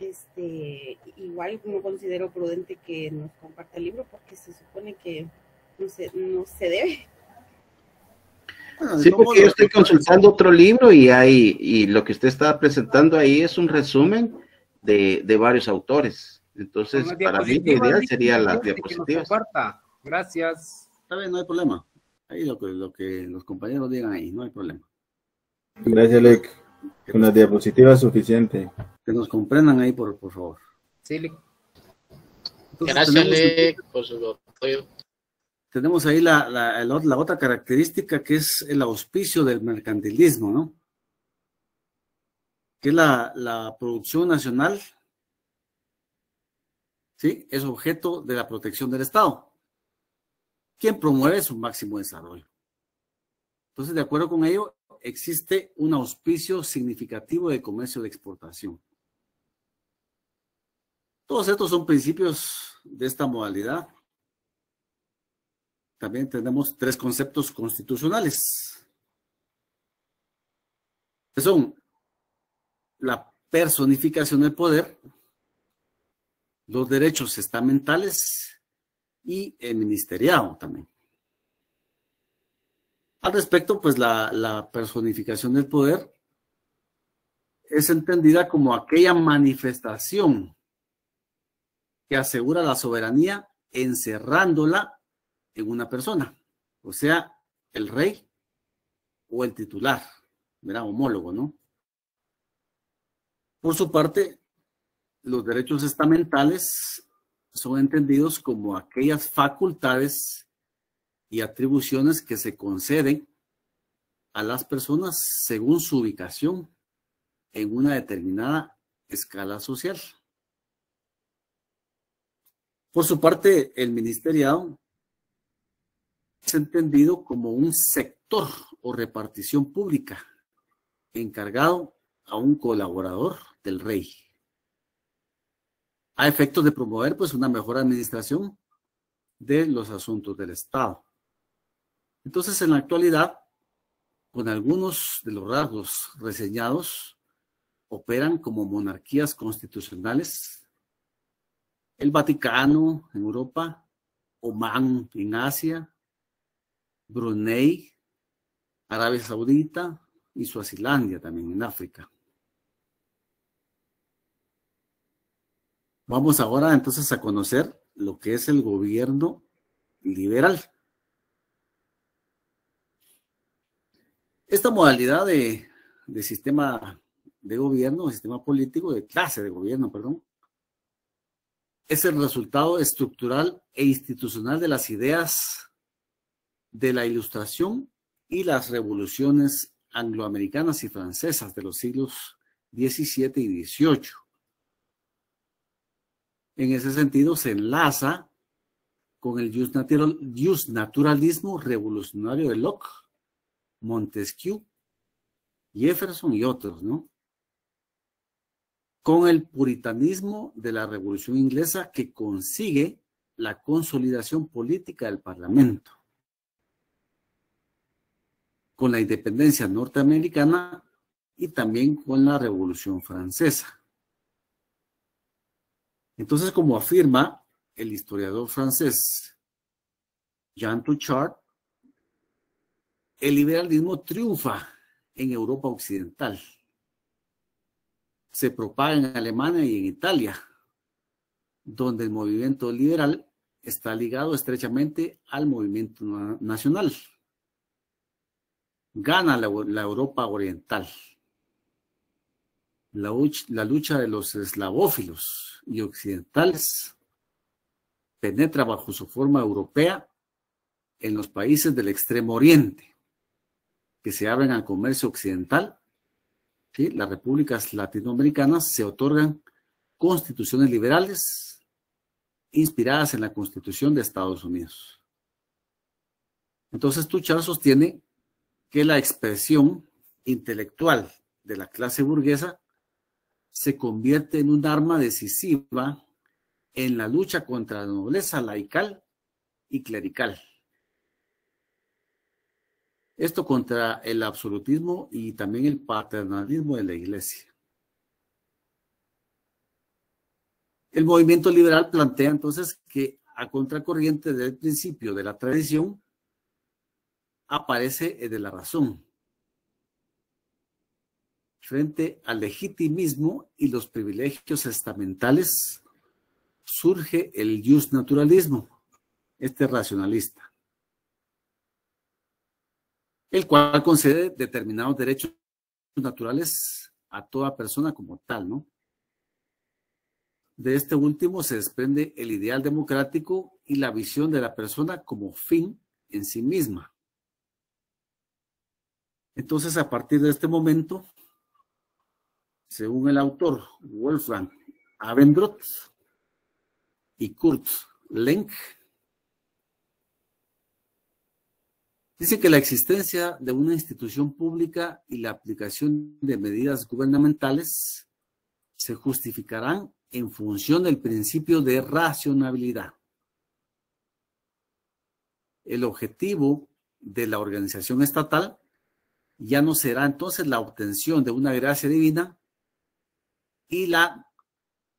este igual no considero prudente que nos comparta el libro porque se supone que no se, no se debe. Sí, porque yo estoy consultando otro libro y hay, y lo que usted está presentando ahí es un resumen de, varios autores. Entonces, para mí la ideal sería las diapositivas. Gracias. Está bien, no hay problema. Ahí lo que, los compañeros digan ahí, no hay problema. Gracias, Lec. Con diapositiva suficiente. Que nos comprendan ahí, por, favor. Sí, Lec. Gracias, Lec, por su apoyo. Tenemos ahí la, la, otra característica que es el auspicio del mercantilismo, ¿no? Que la, la producción nacional, ¿sí? Es objeto de la protección del Estado quien promueve su máximo desarrollo. Entonces, de acuerdo con ello, existe un auspicio significativo de comercio de exportación. Todos estos son principios de esta modalidad. También tenemos tres conceptos constitucionales, que son la personificación del poder, los derechos estamentales y el ministeriado también. Al respecto, pues la, personificación del poder es entendida como aquella manifestación que asegura la soberanía encerrándola en una persona, o sea, el rey o el titular, mira, homólogo, ¿no? Por su parte, los derechos estamentales son entendidos como aquellas facultades y atribuciones que se conceden a las personas según su ubicación en una determinada escala social. Por su parte, el ministeriado es entendido como un sector o repartición pública encargado a un colaborador del rey a efectos de promover pues una mejor administración de los asuntos del Estado. Entonces, en la actualidad, con algunos de los rasgos reseñados, operan como monarquías constitucionales. El Vaticano en Europa, Omán en Asia, Brunei, Arabia Saudita y Suazilandia también en África. Vamos ahora entonces a conocer lo que es el gobierno liberal. Esta modalidad de, sistema de gobierno, de sistema político, de clase de gobierno, perdón, es el resultado estructural e institucional de las ideas de la ilustración y las revoluciones angloamericanas y francesas de los siglos XVII y XVIII en ese sentido se enlaza con el jus naturalismo revolucionario de Locke, Montesquieu, Jefferson y otros, ¿no? Con el puritanismo de la Revolución Inglesa que consigue la consolidación política del Parlamento. Con la independencia norteamericana y también con la Revolución Francesa. Entonces, como afirma el historiador francés Jean Touchard, el liberalismo triunfa en Europa Occidental. Se propaga en Alemania y en Italia, donde el movimiento liberal está ligado estrechamente al movimiento nacional. Gana la, Europa Oriental. La, la lucha de los eslavófilos y occidentales, penetra bajo su forma europea en los países del Extremo Oriente, que se abren al comercio occidental. Las repúblicas latinoamericanas se otorgan constituciones liberales inspiradas en la constitución de Estados Unidos. Entonces, Tuchar sostiene que la expresión intelectual de la clase burguesa se convierte en un arma decisiva en la lucha contra la nobleza laical y clerical. Esto contra el absolutismo y también el paternalismo de la iglesia. El movimiento liberal plantea entonces que a contracorriente del principio de la tradición aparece el de la razón, frente al legitimismo y los privilegios estamentales, surge el just naturalismo, este racionalista, el cual concede determinados derechos naturales a toda persona como tal, ¿no? De este último se desprende el ideal democrático y la visión de la persona como fin en sí misma. Entonces, a partir de este momento, según el autor Wolfgang Abendroth y Kurt Lenk, dice que la existencia de una institución pública y la aplicación de medidas gubernamentales se justificarán en función del principio de racionalidad. El objetivo de la organización estatal ya no será entonces la obtención de una gracia divina, y la,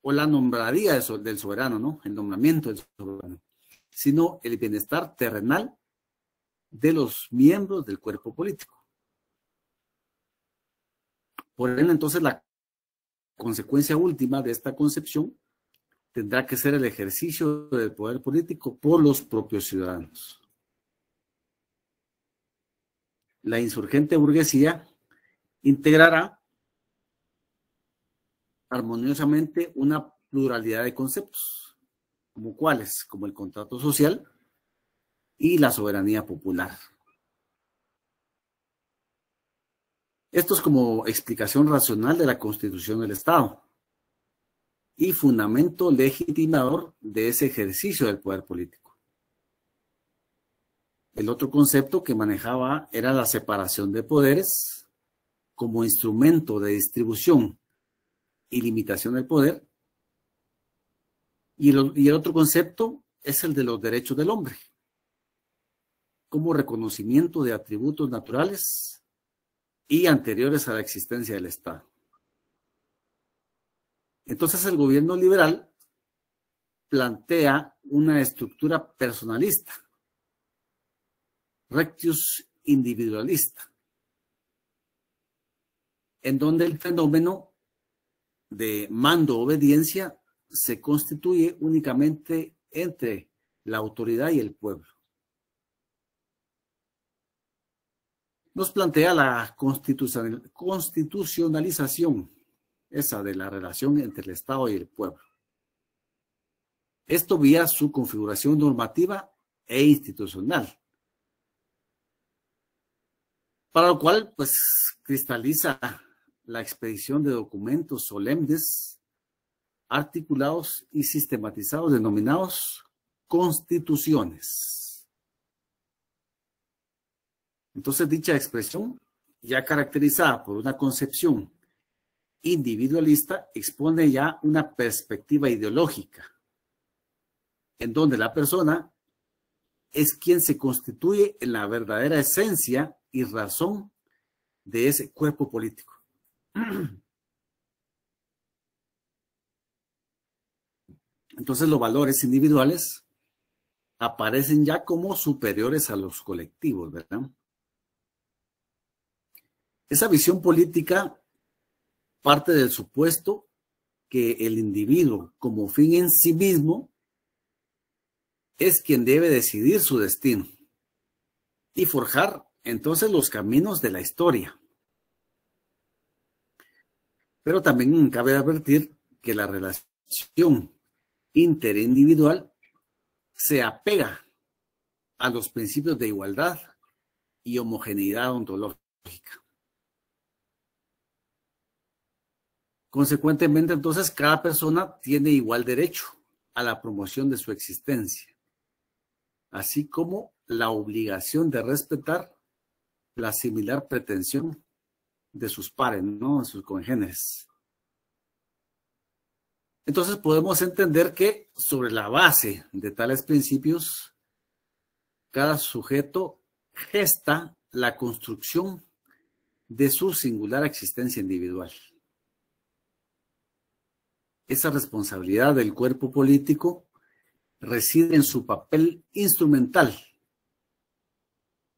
o la nombraría del, soberano, ¿no? El nombramiento del soberano, sino el bienestar terrenal de los miembros del cuerpo político. Por ende, entonces, la consecuencia última de esta concepción tendrá que ser el ejercicio del poder político por los propios ciudadanos. La insurgente burguesía integrará armoniosamente una pluralidad de conceptos, como cuáles, como el contrato social y la soberanía popular. Esto es como explicación racional de la constitución del Estado y fundamento legitimador de ese ejercicio del poder político. El otro concepto que manejaba era la separación de poderes como instrumento de distribución y limitación del poder. Y, y el otro concepto es el de los derechos del hombre, como reconocimiento de atributos naturales y anteriores a la existencia del Estado. Entonces el gobierno liberal plantea una estructura personalista, rectius individualista, en donde el fenómeno de mando obediencia se constituye únicamente entre la autoridad y el pueblo. Nos plantea la constitucionalización, esa de la relación entre el Estado y el pueblo. Esto vía su configuración normativa e institucional. Para lo cual, pues, cristaliza la expedición de documentos solemnes, articulados y sistematizados, denominados constituciones. Entonces, dicha expresión, ya caracterizada por una concepción individualista, expone ya una perspectiva ideológica, en donde la persona es quien se constituye en la verdadera esencia y razón de ese cuerpo político. Entonces los valores individuales aparecen ya como superiores a los colectivos, ¿verdad? Esa visión política parte del supuesto que el individuo como fin en sí mismo es quien debe decidir su destino y forjar entonces los caminos de la historia. Pero también cabe advertir que la relación interindividual se apega a los principios de igualdad y homogeneidad ontológica. Consecuentemente, entonces, cada persona tiene igual derecho a la promoción de su existencia, así como la obligación de respetar la similar pretensión de sus pares, ¿no? De sus congéneres. Entonces podemos entender que sobre la base de tales principios, cada sujeto gesta la construcción de su singular existencia individual. Esa responsabilidad del cuerpo político reside en su papel instrumental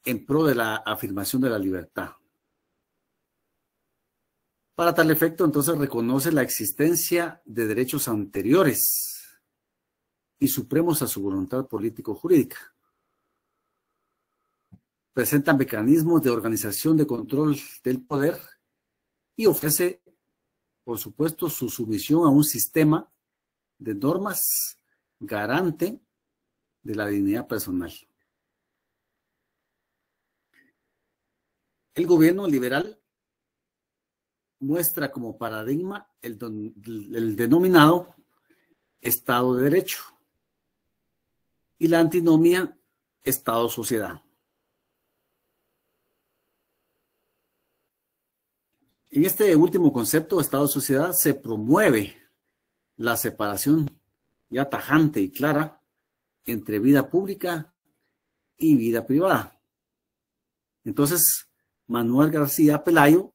en pro de la afirmación de la libertad. Para tal efecto, entonces reconoce la existencia de derechos anteriores y supremos a su voluntad político-jurídica. Presenta mecanismos de organización de control del poder y ofrece, por supuesto, su sumisión a un sistema de normas garante de la dignidad personal. El gobierno liberal muestra como paradigma el, denominado Estado de Derecho y la antinomia Estado-sociedad. En este último concepto, Estado-sociedad, se promueve la separación ya tajante y clara entre vida pública y vida privada. Entonces, Manuel García Pelayo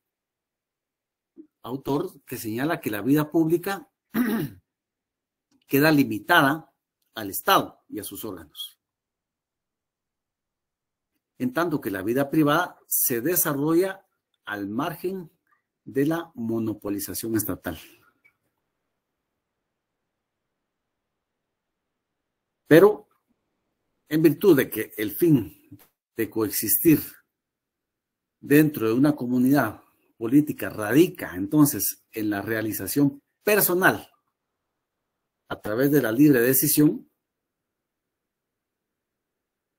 autor que señala que la vida pública queda limitada al Estado y a sus órganos. En tanto que la vida privada se desarrolla al margen de la monopolización estatal. Pero en virtud de que el fin de coexistir dentro de una comunidad política radica entonces en la realización personal a través de la libre decisión,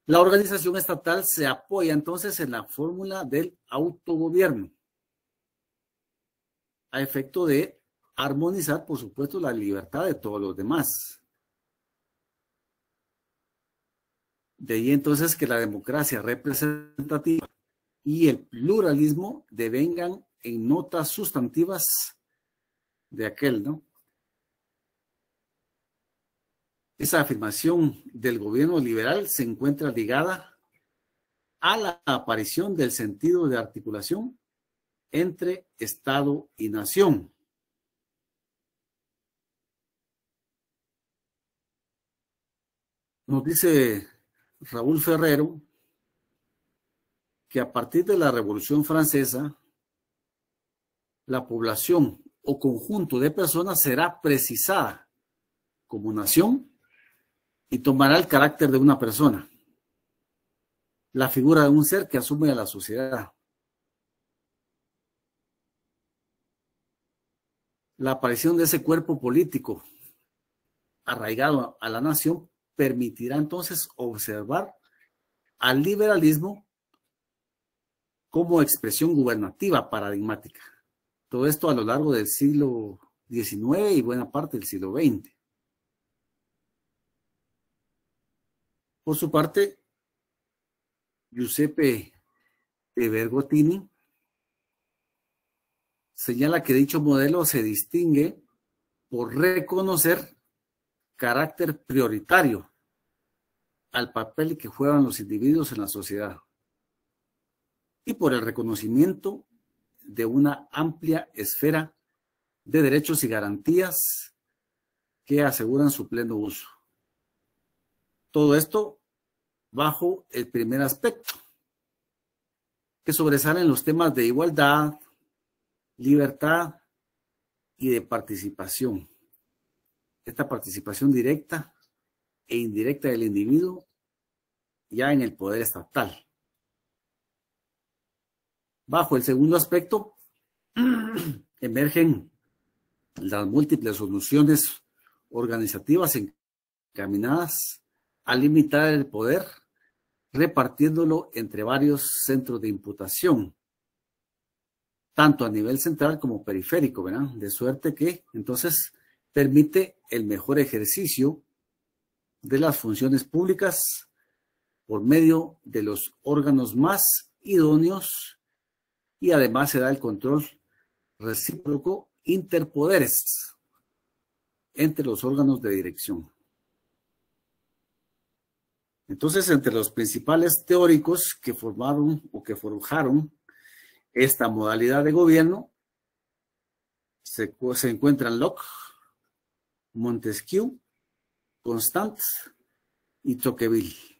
la organización estatal se apoya entonces en la fórmula del autogobierno a efecto de armonizar, por supuesto, la libertad de todos los demás. De ahí entonces que la democracia representativa y el pluralismo devengan en notas sustantivas de aquel, ¿no? Esa afirmación del gobierno liberal se encuentra ligada a la aparición del sentido de articulación entre Estado y nación. Nos dice Raúl Ferrero que a partir de la Revolución Francesa, la población o conjunto de personas será precisada como nación y tomará el carácter de una persona, la figura de un ser que asume a la sociedad. La aparición de ese cuerpo político arraigado a la nación permitirá entonces observar al liberalismo como expresión gubernativa paradigmática. Todo esto a lo largo del siglo XIX y buena parte del siglo XX. Por su parte, Giuseppe de Bergottini señala que dicho modelo se distingue por reconocer carácter prioritario al papel que juegan los individuos en la sociedad y por el reconocimiento de una amplia esfera de derechos y garantías que aseguran su pleno uso. Todo esto bajo el primer aspecto, que sobresalen los temas de igualdad, libertad y de participación. Esta participación directa e indirecta del individuo ya en el poder estatal. Bajo el segundo aspecto, emergen las múltiples soluciones organizativas encaminadas a limitar el poder, repartiéndolo entre varios centros de imputación, tanto a nivel central como periférico, ¿verdad? De suerte que entonces permite el mejor ejercicio de las funciones públicas por medio de los órganos más idóneos y además se da el control recíproco interpoderes entre los órganos de dirección. Entonces, entre los principales teóricos que formaron o que forjaron esta modalidad de gobierno, se, encuentran Locke, Montesquieu, Constant y Tocqueville.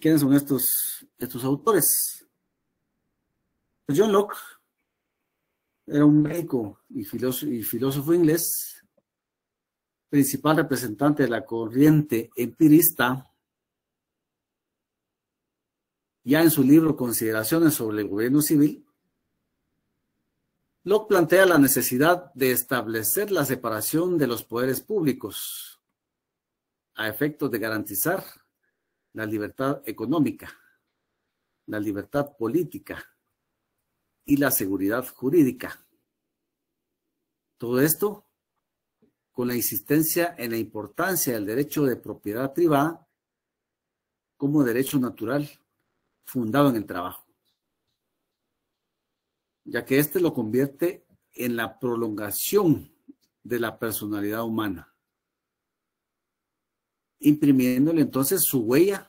¿Quiénes son estos, estos autores? Pues John Locke era un médico y filósofo, y filósofo inglés, principal representante de la corriente empirista. Ya en su libro Consideraciones sobre el Gobierno Civil, Locke plantea la necesidad de establecer la separación de los poderes públicos a efectos de garantizar la libertad económica, la libertad política y la seguridad jurídica. Todo esto con la insistencia en la importancia del derecho de propiedad privada como derecho natural fundado en el trabajo, ya que éste lo convierte en la prolongación de la personalidad humana imprimiéndole entonces su huella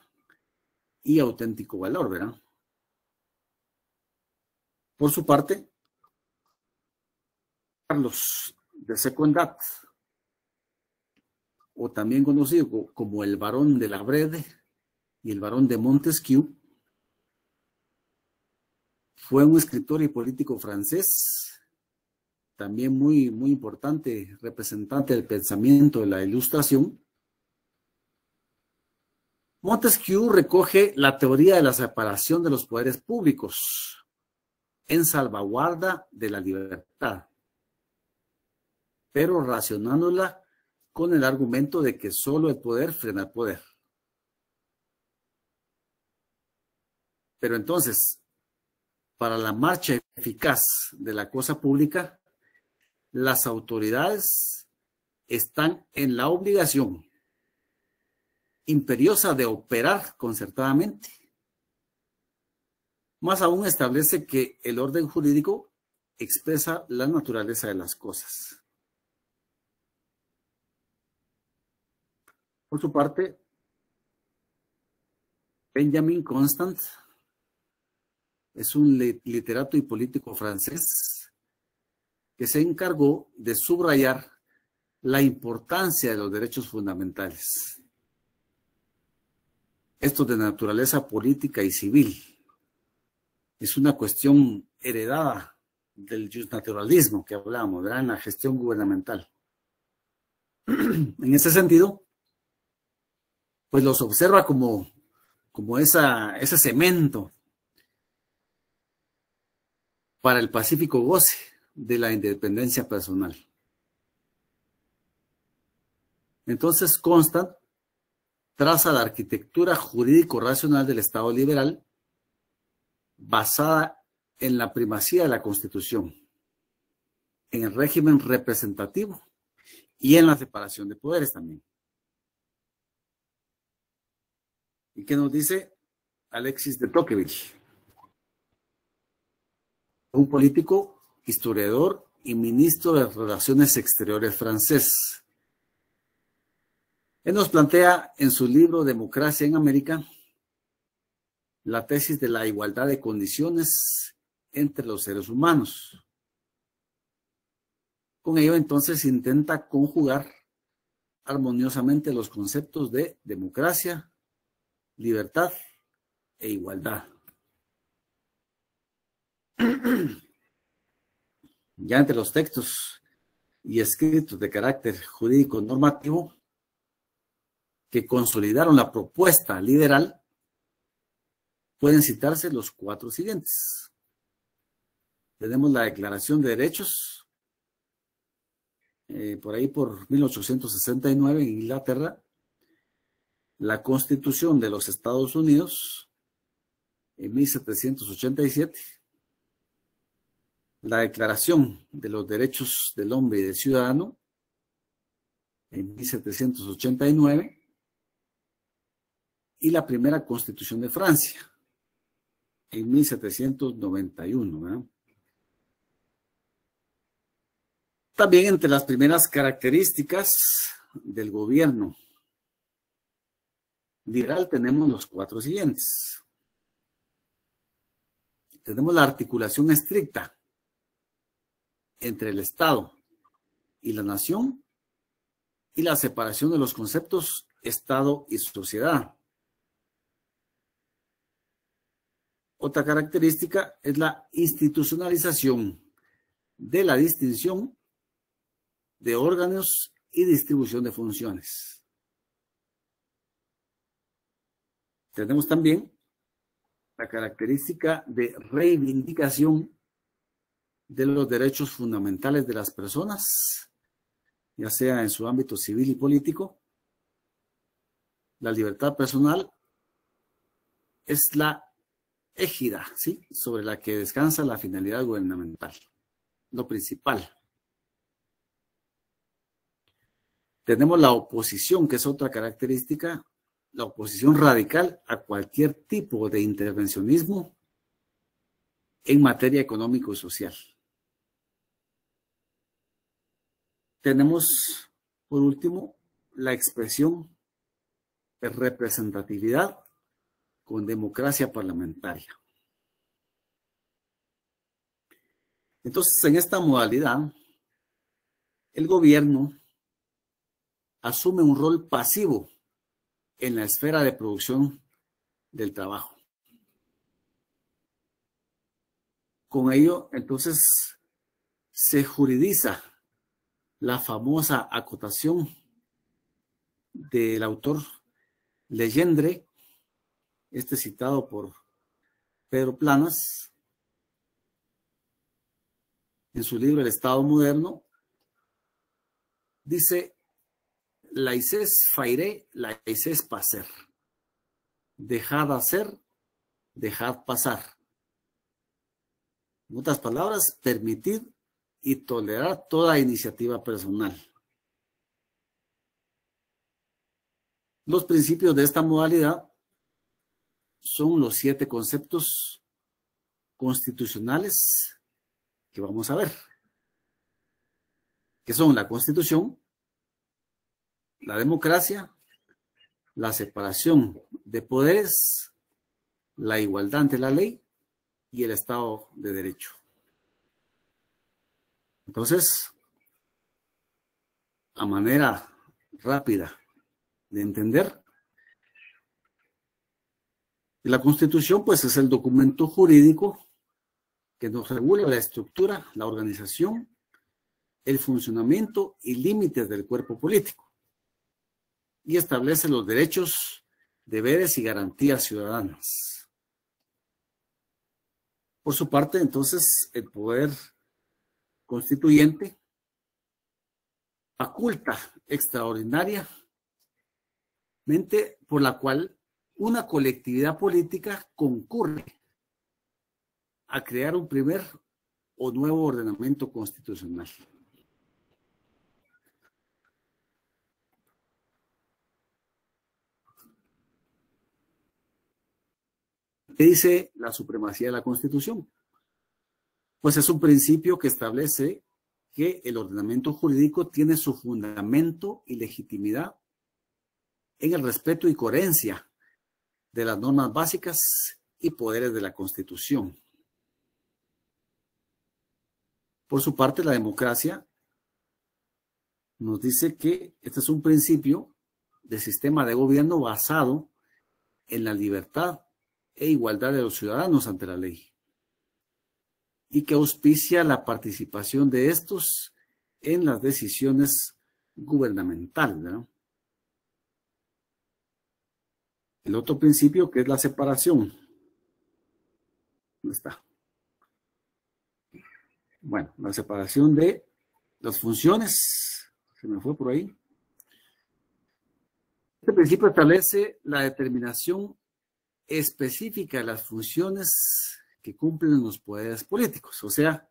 y auténtico valor, ¿verdad? Por su parte, Carlos de Secondat, o también conocido como el varón de la Brede y el Barón de Montesquieu, fue un escritor y político francés, también muy, muy importante representante del pensamiento de la ilustración, Montesquieu recoge la teoría de la separación de los poderes públicos en salvaguarda de la libertad, pero racionándola con el argumento de que solo el poder frena el poder. Pero entonces, para la marcha eficaz de la cosa pública, las autoridades están en la obligación imperiosa de operar concertadamente. Más aún establece que el orden jurídico expresa la naturaleza de las cosas. Por su parte, Benjamin Constant es un literato y político francés que se encargó de subrayar la importancia de los derechos fundamentales esto de naturaleza política y civil. Es una cuestión heredada del naturalismo que hablábamos, de la gestión gubernamental. en ese sentido, pues los observa como, como esa, ese cemento para el pacífico goce de la independencia personal. Entonces consta traza la arquitectura jurídico-racional del Estado liberal basada en la primacía de la Constitución, en el régimen representativo y en la separación de poderes también. ¿Y qué nos dice Alexis de Tocqueville? Un político, historiador y ministro de Relaciones Exteriores francés él nos plantea en su libro Democracia en América la tesis de la igualdad de condiciones entre los seres humanos. Con ello entonces intenta conjugar armoniosamente los conceptos de democracia, libertad e igualdad. Ya entre los textos y escritos de carácter jurídico normativo, que consolidaron la propuesta liberal, pueden citarse los cuatro siguientes. Tenemos la Declaración de Derechos, eh, por ahí por 1869 en Inglaterra, la Constitución de los Estados Unidos en 1787, la Declaración de los Derechos del Hombre y del Ciudadano en 1789, y la primera constitución de Francia en 1791. También entre las primeras características del gobierno liberal tenemos los cuatro siguientes. Tenemos la articulación estricta entre el Estado y la nación y la separación de los conceptos Estado y sociedad. Otra característica es la institucionalización de la distinción de órganos y distribución de funciones. Tenemos también la característica de reivindicación de los derechos fundamentales de las personas, ya sea en su ámbito civil y político. La libertad personal es la égida, ¿sí? Sobre la que descansa la finalidad gubernamental, lo principal. Tenemos la oposición, que es otra característica, la oposición radical a cualquier tipo de intervencionismo en materia económico y social. Tenemos, por último, la expresión de representatividad con democracia parlamentaria. Entonces, en esta modalidad, el gobierno asume un rol pasivo en la esfera de producción del trabajo. Con ello, entonces, se juridiza la famosa acotación del autor leyendre este citado por Pedro Planas, en su libro El Estado Moderno, dice Laices faire, laices passer. Dejad hacer, dejad pasar. En otras palabras, permitir y tolerar toda iniciativa personal. Los principios de esta modalidad son los siete conceptos constitucionales que vamos a ver, que son la constitución, la democracia, la separación de poderes, la igualdad ante la ley y el Estado de Derecho. Entonces, a manera rápida de entender, la Constitución, pues, es el documento jurídico que nos regula la estructura, la organización, el funcionamiento y límites del cuerpo político. Y establece los derechos, deberes y garantías ciudadanas. Por su parte, entonces, el poder constituyente faculta extraordinariamente por la cual una colectividad política concurre a crear un primer o nuevo ordenamiento constitucional. ¿Qué dice la supremacía de la Constitución? Pues es un principio que establece que el ordenamiento jurídico tiene su fundamento y legitimidad en el respeto y coherencia de las normas básicas y poderes de la Constitución. Por su parte, la democracia nos dice que este es un principio de sistema de gobierno basado en la libertad e igualdad de los ciudadanos ante la ley y que auspicia la participación de estos en las decisiones gubernamentales. ¿no? El otro principio que es la separación. ¿Dónde está? Bueno, la separación de las funciones. Se me fue por ahí. Este principio establece la determinación específica de las funciones que cumplen los poderes políticos, o sea,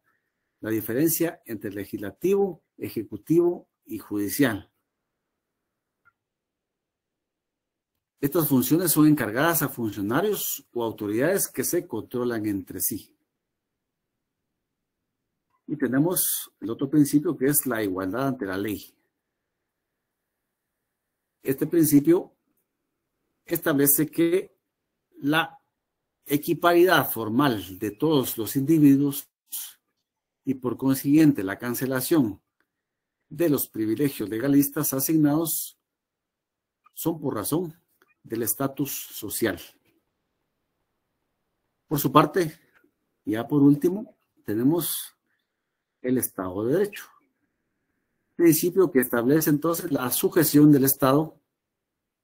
la diferencia entre legislativo, ejecutivo y judicial. Estas funciones son encargadas a funcionarios o autoridades que se controlan entre sí. Y tenemos el otro principio que es la igualdad ante la ley. Este principio establece que la equiparidad formal de todos los individuos y por consiguiente la cancelación de los privilegios legalistas asignados son por razón del estatus social. Por su parte, ya por último, tenemos el Estado de Derecho, principio que establece entonces la sujeción del Estado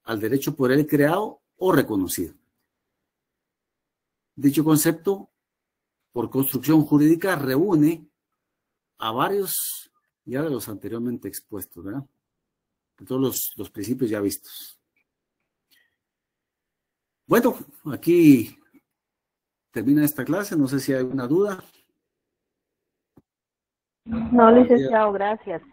al derecho por él creado o reconocido. Dicho concepto, por construcción jurídica, reúne a varios ya de los anteriormente expuestos, ¿verdad? todos los principios ya vistos. Bueno, aquí termina esta clase. No sé si hay alguna duda. No, licenciado, gracias.